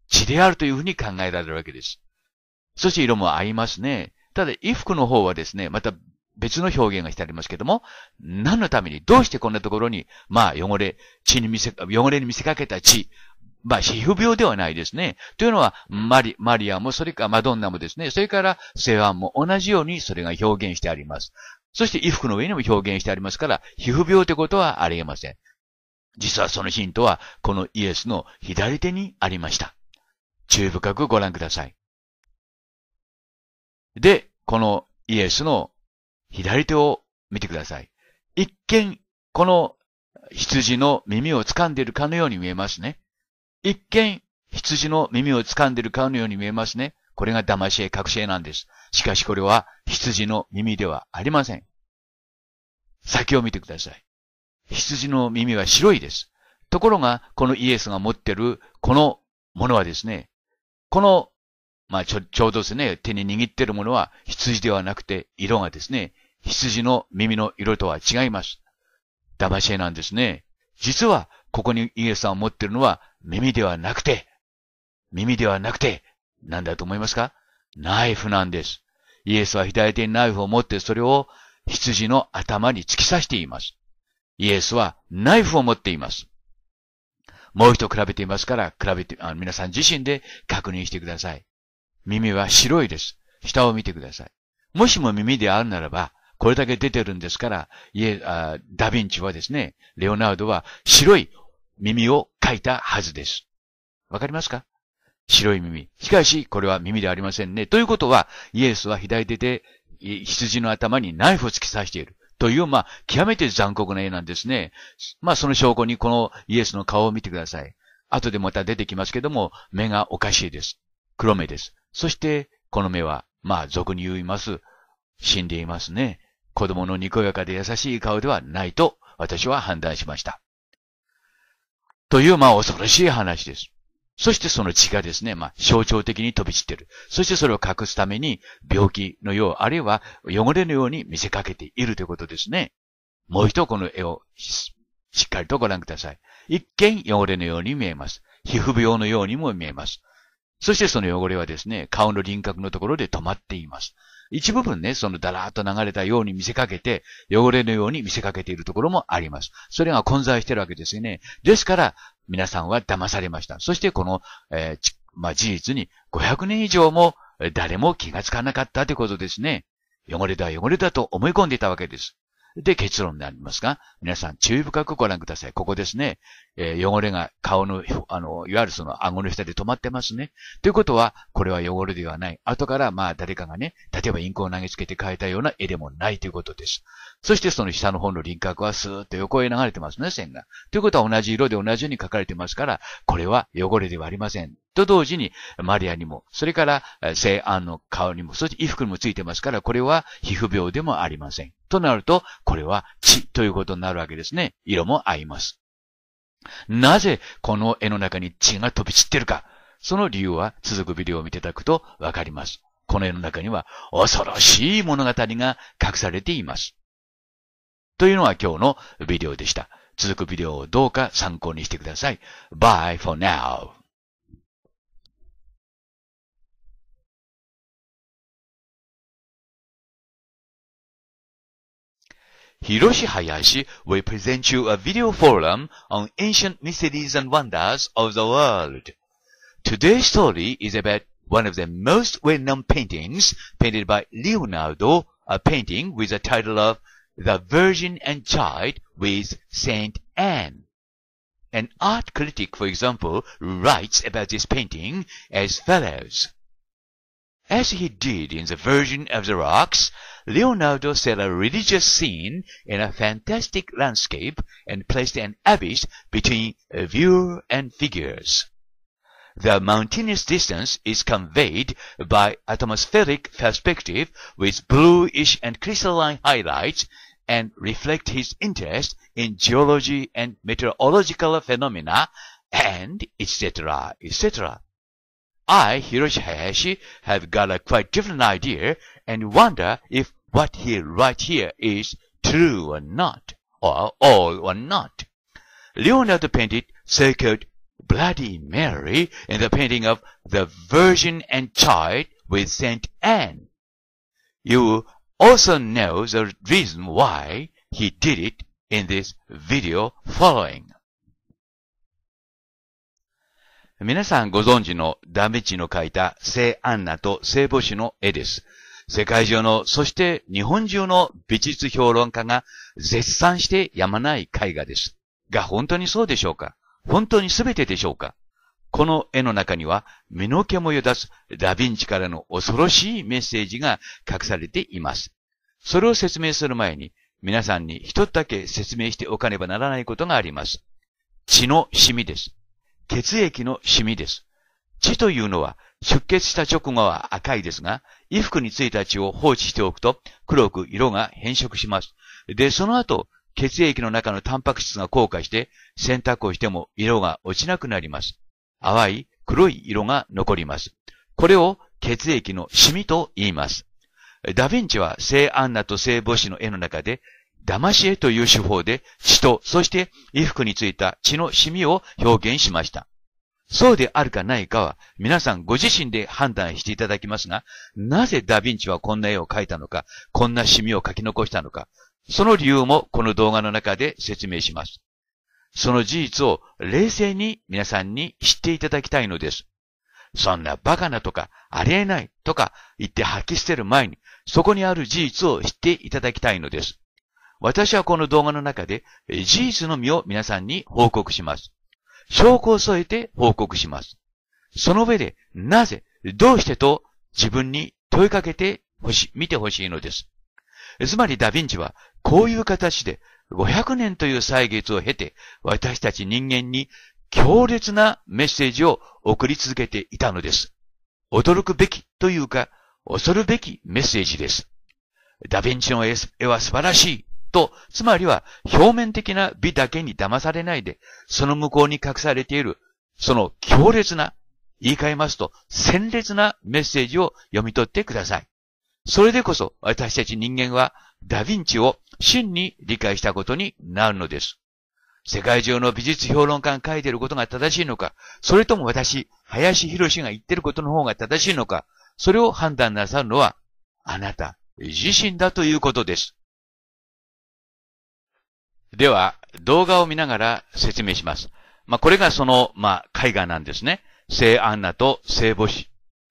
A: 血であるというふうに考えられるわけです。そして色も合いますね。ただ、衣服の方はですね、また別の表現がしてありますけども、何のために、どうしてこんなところに、まあ、汚れ、血に見せ、汚れに見せかけた血、まあ、皮膚病ではないですね。というのは、マリ、マリアも、それからマドンナもですね、それから、セワンも同じようにそれが表現してあります。そして衣服の上にも表現してありますから、皮膚病ってことはありえません。実はそのヒントは、このイエスの左手にありました。注意深くご覧ください。で、このイエスの左手を見てください。一見、この羊の耳を掴んでいるかのように見えますね。一見、羊の耳を掴んでいるかのように見えますね。これが騙し絵、隠し絵なんです。しかしこれは羊の耳ではありません。先を見てください。羊の耳は白いです。ところが、このイエスが持ってる、このものはですね、このまあちょ、ちょうどですね、手に握っているものは羊ではなくて、色がですね、羊の耳の色とは違います。騙し絵なんですね。実は、ここにイエスさんを持っているのは耳ではなくて、耳ではなくて、なんだと思いますかナイフなんです。イエスは左手にナイフを持ってそれを羊の頭に突き刺しています。イエスはナイフを持っています。もう一度比べていますから、比べて、あ皆さん自身で確認してください。耳は白いです。下を見てください。もしも耳であるならば、これだけ出てるんですから、いえ、ダヴィンチはですね、レオナウドは白い耳を描いたはずです。わかりますか白い耳。しかし、これは耳ではありませんね。ということは、イエスは左手で羊の頭にナイフを突き刺している。という、まあ、極めて残酷な絵なんですね。まあ、その証拠にこのイエスの顔を見てください。後でまた出てきますけども、目がおかしいです。黒目です。そして、この目は、まあ、俗に言います。死んでいますね。子供のにこやかで優しい顔ではないと、私は判断しました。という、まあ、恐ろしい話です。そしてその血がですね、まあ、象徴的に飛び散っている。そしてそれを隠すために、病気のよう、あるいは汚れのように見せかけているということですね。もう一度この絵をしっかりとご覧ください。一見汚れのように見えます。皮膚病のようにも見えます。そしてその汚れはですね、顔の輪郭のところで止まっています。一部分ね、そのだらーっと流れたように見せかけて、汚れのように見せかけているところもあります。それが混在してるわけですよね。ですから、皆さんは騙されました。そしてこの、えー、まあ、事実に500年以上も誰も気がつかなかったということですね。汚れだ、汚れだと思い込んでいたわけです。で、結論になりますが、皆さん注意深くご覧ください。ここですね。えー、汚れが顔の、あの、いわゆるその顎の下で止まってますね。ということは、これは汚れではない。後から、まあ、誰かがね、例えばインクを投げつけて変えたような絵でもないということです。そして、その下の方の輪郭はスーッと横へ流れてますね、線が。ということは、同じ色で同じように描かれてますから、これは汚れではありません。と同時に、マリアにも、それから、西安の顔にも、そして衣服にもついてますから、これは皮膚病でもありません。となると、これは血ということになるわけですね。色も合います。なぜこの絵の中に血が飛び散ってるか。その理由は続くビデオを見ていただくとわかります。この絵の中には恐ろしい物語が隠されています。というのは今日のビデオでした。続くビデオをどうか参考にしてください。
B: Bye for now. Hiroshi Hayashi will present you a video forum on ancient mysteries and wonders
A: of the world. Today's story is about one of the most well-known paintings painted by Leonardo, a painting with the title of The Virgin and Child with Saint Anne. An art critic, for example, writes about this painting as follows. As he did in The Virgin of the Rocks, Leonardo set a religious scene in a fantastic landscape and placed an abyss between uh, viewer and figures. The mountainous distance is conveyed by atmospheric perspective with bluish and crystalline highlights and reflect his interest in geology and meteorological phenomena and etc. etc. I, Hiroshi Hayashi, have got a quite different idea and wonder if what he writes here is true or not, or all or not. Leonardo painted so-called Bloody Mary in the painting of the Virgin and Child with Saint Anne. You also know the reason why he did it in this video following. 皆さんご存知のダメチの描いた聖アンナと聖母子の絵です。世界中の、そして日本中の美術評論家が絶賛してやまない絵画です。が本当にそうでしょうか本当に全てでしょうかこの絵の中には身の毛もよだすダヴィンチからの恐ろしいメッセージが隠されています。それを説明する前に皆さんに一つだけ説明しておかねばならないことがあります。血の染みです。血液のシミです。血というのは出血した直後は赤いですが、衣服についた血を放置しておくと黒く色が変色します。で、その後、血液の中のタンパク質が硬化して洗濯をしても色が落ちなくなります。淡い黒い色が残ります。これを血液のシミと言います。ダヴィンチは聖アンナと聖母子の絵の中で騙し絵という手法で、血と、そして衣服についた血の染みを表現しました。そうであるかないかは、皆さんご自身で判断していただきますが、なぜダヴィンチはこんな絵を描いたのか、こんなシミを描き残したのか、その理由もこの動画の中で説明します。その事実を冷静に皆さんに知っていただきたいのです。そんなバカなとか、ありえないとか言って吐き捨てる前に、そこにある事実を知っていただきたいのです。私はこの動画の中で事実のみを皆さんに報告します。証拠を添えて報告します。その上で、なぜ、どうしてと自分に問いかけてほし、見てほしいのです。つまりダヴィンチは、こういう形で500年という歳月を経て、私たち人間に強烈なメッセージを送り続けていたのです。驚くべきというか、恐るべきメッセージです。ダヴィンチの絵は素晴らしい。と、つまりは表面的な美だけに騙されないで、その向こうに隠されている、その強烈な、言い換えますと、鮮烈なメッセージを読み取ってください。それでこそ私たち人間はダヴィンチを真に理解したことになるのです。世界中の美術評論家が書いていることが正しいのか、それとも私、林博士が言ってることの方が正しいのか、それを判断なさるのは、あなた自身だということです。では、動画を見ながら説明します。まあ、これがその、まあ、絵画なんですね。聖アンナと聖母子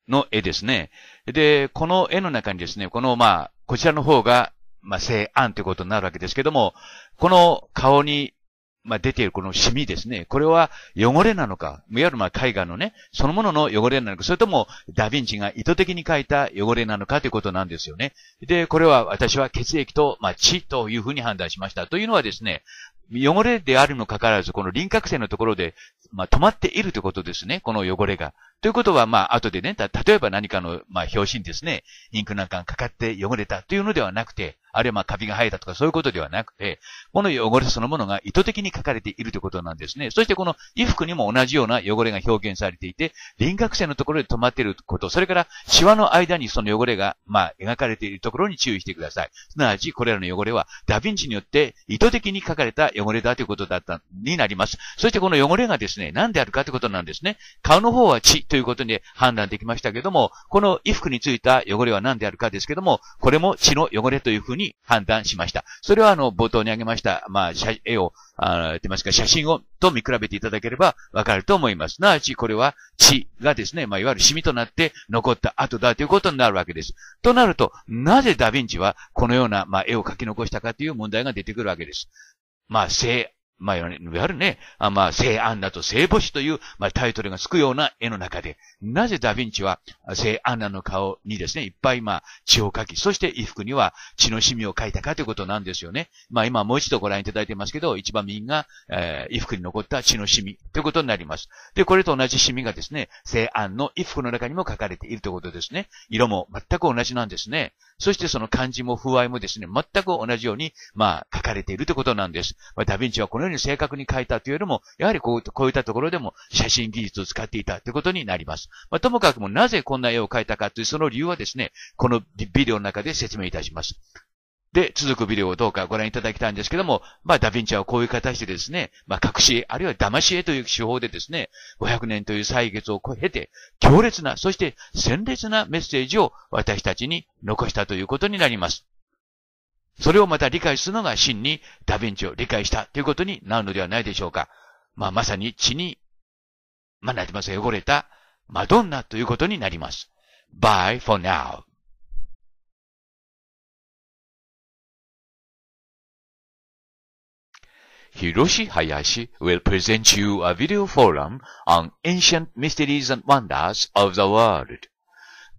A: の絵ですね。で、この絵の中にですね、この、まあ、こちらの方が、まあ、聖アンということになるわけですけども、この顔にまあ、出ているこのシミですね。これは汚れなのか、いわゆるまあ絵画のね、そのものの汚れなのか、それともダヴィンチが意図的に描いた汚れなのかということなんですよね。で、これは私は血液と、まあ、血というふうに判断しました。というのはですね、汚れであるにもかかわらず、この輪郭線のところで、まあ、止まっているということですね。この汚れが。ということは、まあ、後でね、例えば何かの、まあ、表紙にですね、インクなんかがかかって汚れたというのではなくて、あるいはまあカビが生えたとかそういうことではなくて、この汚れそのものが意図的に書かれているということなんですね。そしてこの衣服にも同じような汚れが表現されていて、輪郭線のところで止まっていること、それからシワの間にその汚れが、まあ、描かれているところに注意してください。すなわち、これらの汚れはダヴィンチによって意図的に書かれた汚れだということだった、になります。そしてこの汚れがですね、何であるかということなんですね。顔の方は血ということで判断できましたけども、この衣服についた汚れは何であるかですけども、これも血の汚れというふうにに判断しました。それはあの、冒頭に挙げました、まあ、写、絵を、あの、てますか、写真を、と見比べていただければわかると思います。すなわち、これは血がですね、まあ、いわゆるシミとなって残った後だということになるわけです。となると、なぜダヴィンチはこのような、まあ、絵を描き残したかという問題が出てくるわけです。まあ、性まあ、いわゆるね、あまあ、聖アンナと聖母子という、まあ、タイトルがつくような絵の中で、なぜダヴィンチは、聖アンナの顔にですね、いっぱい、まあ、血を描き、そして衣服には血の染みを描いたかということなんですよね。まあ、今もう一度ご覧いただいてますけど、一番右が、えー、衣服に残った血の染みということになります。で、これと同じ染みがですね、聖アンの衣服の中にも描かれているということですね。色も全く同じなんですね。そしてその漢字も風合いもですね、全く同じように、まあ、書かれているということなんです。まあ、ダヴィンチはこのように正確に書いたというよりも、やはりこうこういったところでも写真技術を使っていたということになります。まあ、ともかくもなぜこんな絵を描いたかというその理由はですね、このビデオの中で説明いたします。で続くビデオをどうかご覧いただきたいんですけども、まあダヴィンチはこういう形でですね、まあ隠しあるいは騙し絵という手法でですね、500年という歳月を経て、強烈な、そして鮮烈なメッセージを私たちに残したということになります。それをまた理解するのが真にダヴィンチを理解したということになるのではないでしょうか。まあまさに血に、
B: まあなります汚れたマドンナということになります。Bye for now. Hiroshi Hayashi will present you a video forum
A: on ancient mysteries and wonders of the world.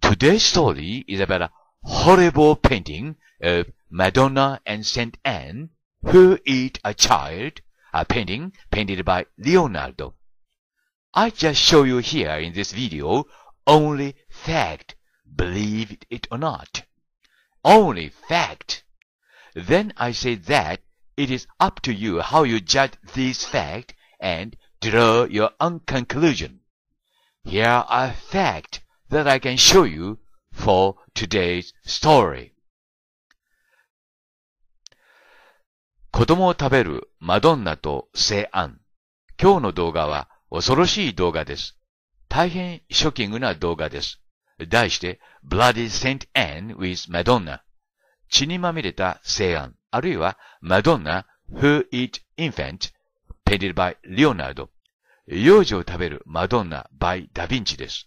A: Today's story is about a horrible painting of Madonna and Saint Anne who eat a child, a painting painted by Leonardo. I just show you here in this video only fact, believe it or not. Only fact. Then I say that It is up to you how you judge these facts and draw your own
B: conclusion.
A: Here are facts that I can show you for today's story. 子供を食べるマドンナと聖安。今日の動画は恐ろしい動画です。大変ショッキングな動画です。題して、Bloody Saint Anne with Madonna。血にまみれた聖安。あるいはマドンナ、Who Eat Infant, painted by Leonardo, 幼児を食べるマドンナ by ダヴィンチです。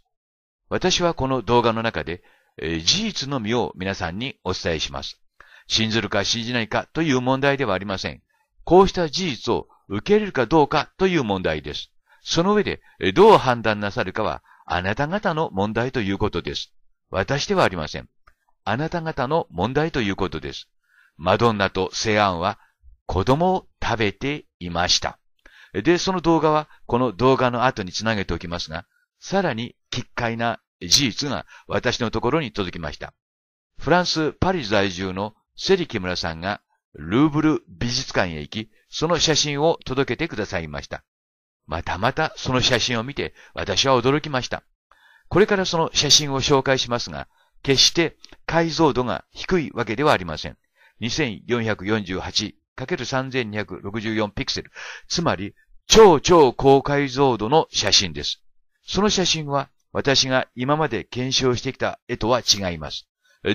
A: 私はこの動画の中で、事実のみを皆さんにお伝えします。信ずるか信じないかという問題ではありません。こうした事実を受け入れるかどうかという問題です。その上で、どう判断なさるかは、あなた方の問題ということです。私ではありません。あなた方の問題ということです。マドンナとセアンは子供を食べていました。で、その動画はこの動画の後につなげておきますが、さらに奇怪な事実が私のところに届きました。フランス・パリ在住のセリ・キムラさんがルーブル美術館へ行き、その写真を届けてくださいました。またまたその写真を見て私は驚きました。これからその写真を紹介しますが、決して解像度が低いわけではありません。2448×3264 ピクセル。つまり、超超高解像度の写真です。その写真は私が今まで検証してきた絵とは違います。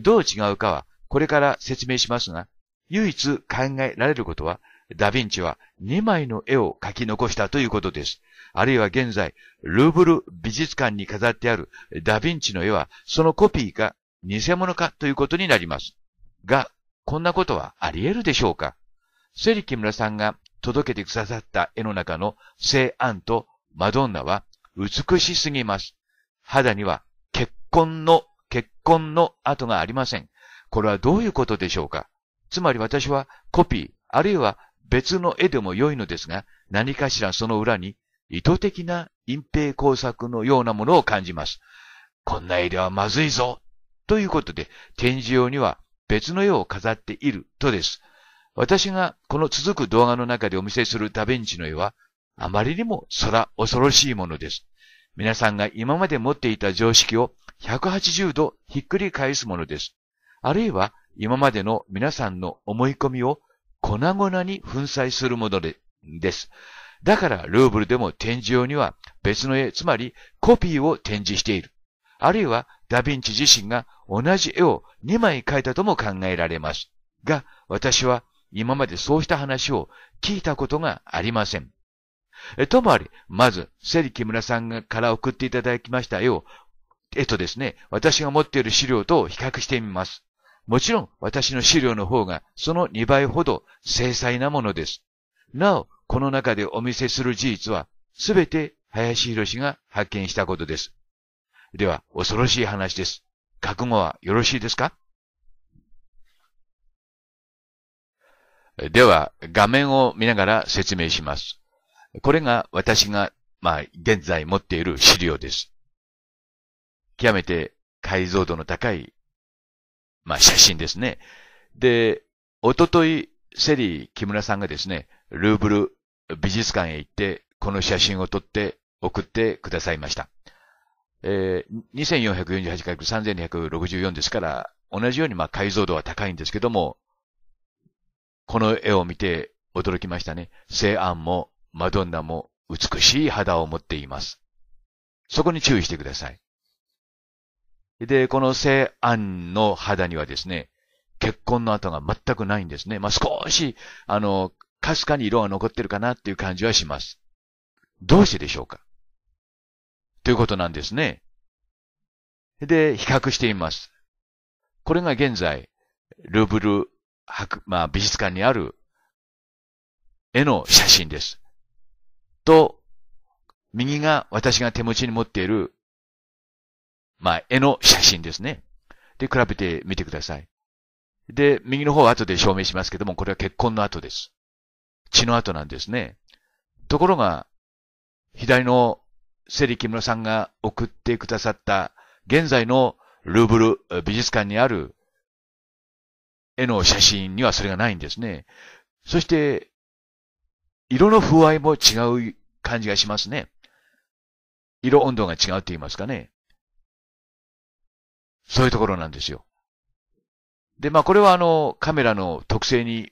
A: どう違うかはこれから説明しますが、唯一考えられることは、ダヴィンチは2枚の絵を描き残したということです。あるいは現在、ルーブル美術館に飾ってあるダヴィンチの絵はそのコピーか偽物かということになります。が、こんなことはあり得るでしょうかセリキ村さんが届けてくださった絵の中の聖アンとマドンナは美しすぎます。肌には結婚の、結婚の跡がありません。これはどういうことでしょうかつまり私はコピー、あるいは別の絵でも良いのですが、何かしらその裏に意図的な隠蔽工作のようなものを感じます。こんな絵ではまずいぞということで、展示用には別の絵を飾っているとです。私がこの続く動画の中でお見せするダベンチの絵は、あまりにも空恐ろしいものです。皆さんが今まで持っていた常識を180度ひっくり返すものです。あるいは今までの皆さんの思い込みを粉々に粉砕するものでです。だからルーブルでも展示用には別の絵、つまりコピーを展示している。あるいはダヴィンチ自身が同じ絵を2枚描いたとも考えられます。が、私は今までそうした話を聞いたことがありません。ともあり、まず、セリ木村さんから送っていただきました絵を、絵とですね、私が持っている資料と比較してみます。もちろん、私の資料の方がその2倍ほど精細なものです。なお、この中でお見せする事実は、すべて林博が発見したことです。では、恐ろしい話です。覚悟はよろしいですかでは、画面を見ながら説明します。これが私が、まあ、現在持っている資料です。極めて解像度の高い、まあ、写真ですね。で、おととい、セリー木村さんがですね、ルーブル美術館へ行って、この写真を撮って送ってくださいました。え2448回3264ですから、同じようにまあ解像度は高いんですけども、この絵を見て驚きましたね。聖安もマドンナも美しい肌を持っています。そこに注意してください。で、この聖安の肌にはですね、結婚の跡が全くないんですね。まあ、少し、あの、かすかに色が残ってるかなっていう感じはします。どうしてでしょうかということなんですね。で、比較してみます。これが現在、ルーブル博、まあ、美術館にある絵の写真です。と、右が私が手持ちに持っている、まあ、絵の写真ですね。で、比べてみてください。で、右の方は後で証明しますけども、これは結婚の後です。血の後なんですね。ところが、左のセリキムロさんが送ってくださった現在のルーブル美術館にある絵の写真にはそれがないんですね。そし
B: て、色の風合いも違う感じがしますね。色温度が違うって言いますかね。そういうところなんです
A: よ。で、まあこれはあのカメラの特性に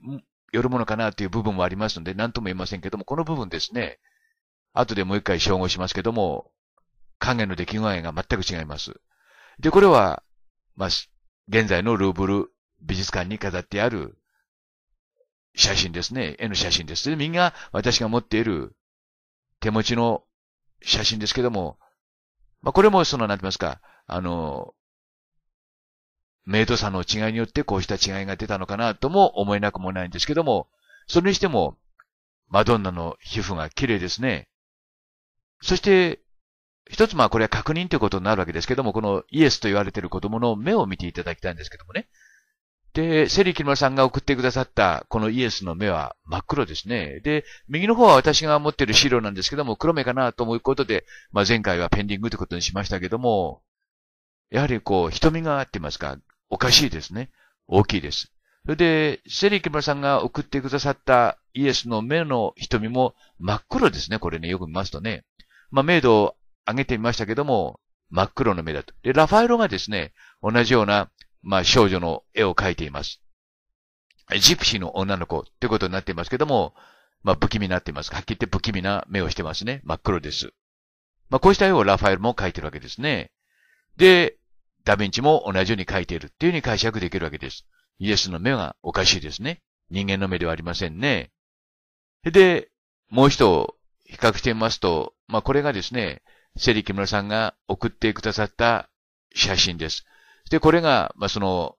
A: よるものかなという部分もありますので、何とも言えませんけども、この部分ですね。後でもう一回照合しますけども、影の出来具合が全く違います。で、これは、まあ、現在のルーブル美術館に飾ってある写真ですね。絵の写真です。で、みんな私が持っている手持ちの写真ですけども、まあ、これもその、なんて言いますか、あの、メイド差の違いによってこうした違いが出たのかなとも思えなくもないんですけども、それにしても、マドンナの皮膚が綺麗ですね。そして、一つまあこれは確認ということになるわけですけども、このイエスと言われている子供の目を見ていただきたいんですけどもね。で、セリキムさんが送ってくださったこのイエスの目は真っ黒ですね。で、右の方は私が持っている資料なんですけども、黒目かなと思うことで、まあ前回はペンディングということにしましたけども、やはりこう、瞳が合ってますかおかしいですね。大きいです。それで、セリキムさんが送ってくださったイエスの目の瞳も真っ黒ですね。これね、よく見ますとね。まあ、明度を上げてみましたけども、真っ黒の目だと。で、ラファエロがですね、同じような、まあ、少女の絵を描いています。ジプシーの女の子ってことになっていますけども、まあ、不気味になっています。はっきり言って不気味な目をしてますね。真っ黒です。まあ、こうした絵をラファエルも描いてるわけですね。で、ダヴィンチも同じように描いているっていうふうに解釈できるわけです。イエスの目がおかしいですね。人間の目ではありませんね。で、もう一度比較してみますと、まあ、これがですね、セリム村さんが送ってくださった写真です。で、これが、まあ、その、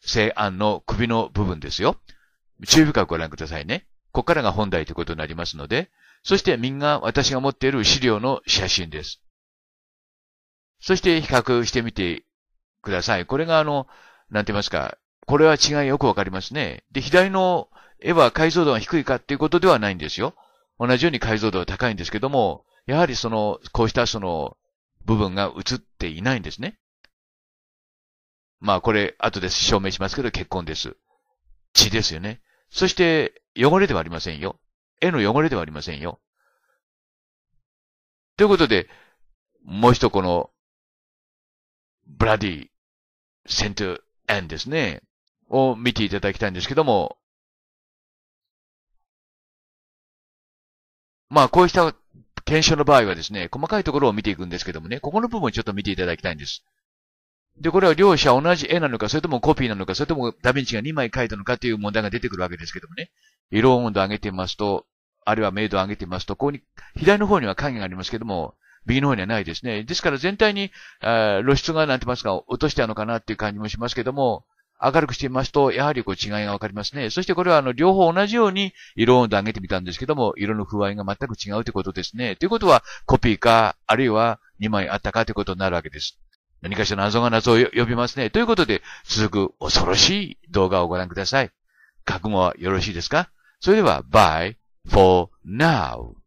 A: 西安の首の部分ですよ。注意深くご覧くださいね。ここからが本題ということになりますので、そしてみんな私が持っている資料の写真です。そして比較してみてください。これがあの、なんて言いますか、これは違いよくわかりますね。で、左の絵は解像度が低いかっていうことではないんですよ。同じように解像度は高いんですけども、やはりその、こうしたその、部分が映っていないんですね。まあこれ、後で証明しますけど、結婚です。血ですよね。そして、汚れで
B: はありませんよ。絵の汚れではありませんよ。ということで、もう一この、ブラディ、セントエンですね、を見ていただきたいんですけども、まあこうした検証の場合はですね、細かいと
A: ころを見ていくんですけどもね、ここの部分をちょっと見ていただきたいんです。で、これは両者同じ絵なのか、それともコピーなのか、それともダヴィンチが2枚描いたのかという問題が出てくるわけですけどもね。色温度を上げてみますと、あるいは明度を上げてみますと、ここに、左の方には影がありますけども、右の方にはないですね。ですから全体に、露出がなんて言いますか、落としてあるのかなっていう感じもしますけども、明るくしてみますと、やはりこう違いがわかりますね。そしてこれはあの、両方同じように色温度上げてみたんですけども、色の風合いが全く違うということですね。ということは、コピーか、あるいは2枚あったかということになるわけです。何かしら謎が謎を呼びますね。ということで、続く恐ろしい動画をご覧ください。覚悟はよろしいですかそれでは、bye for now.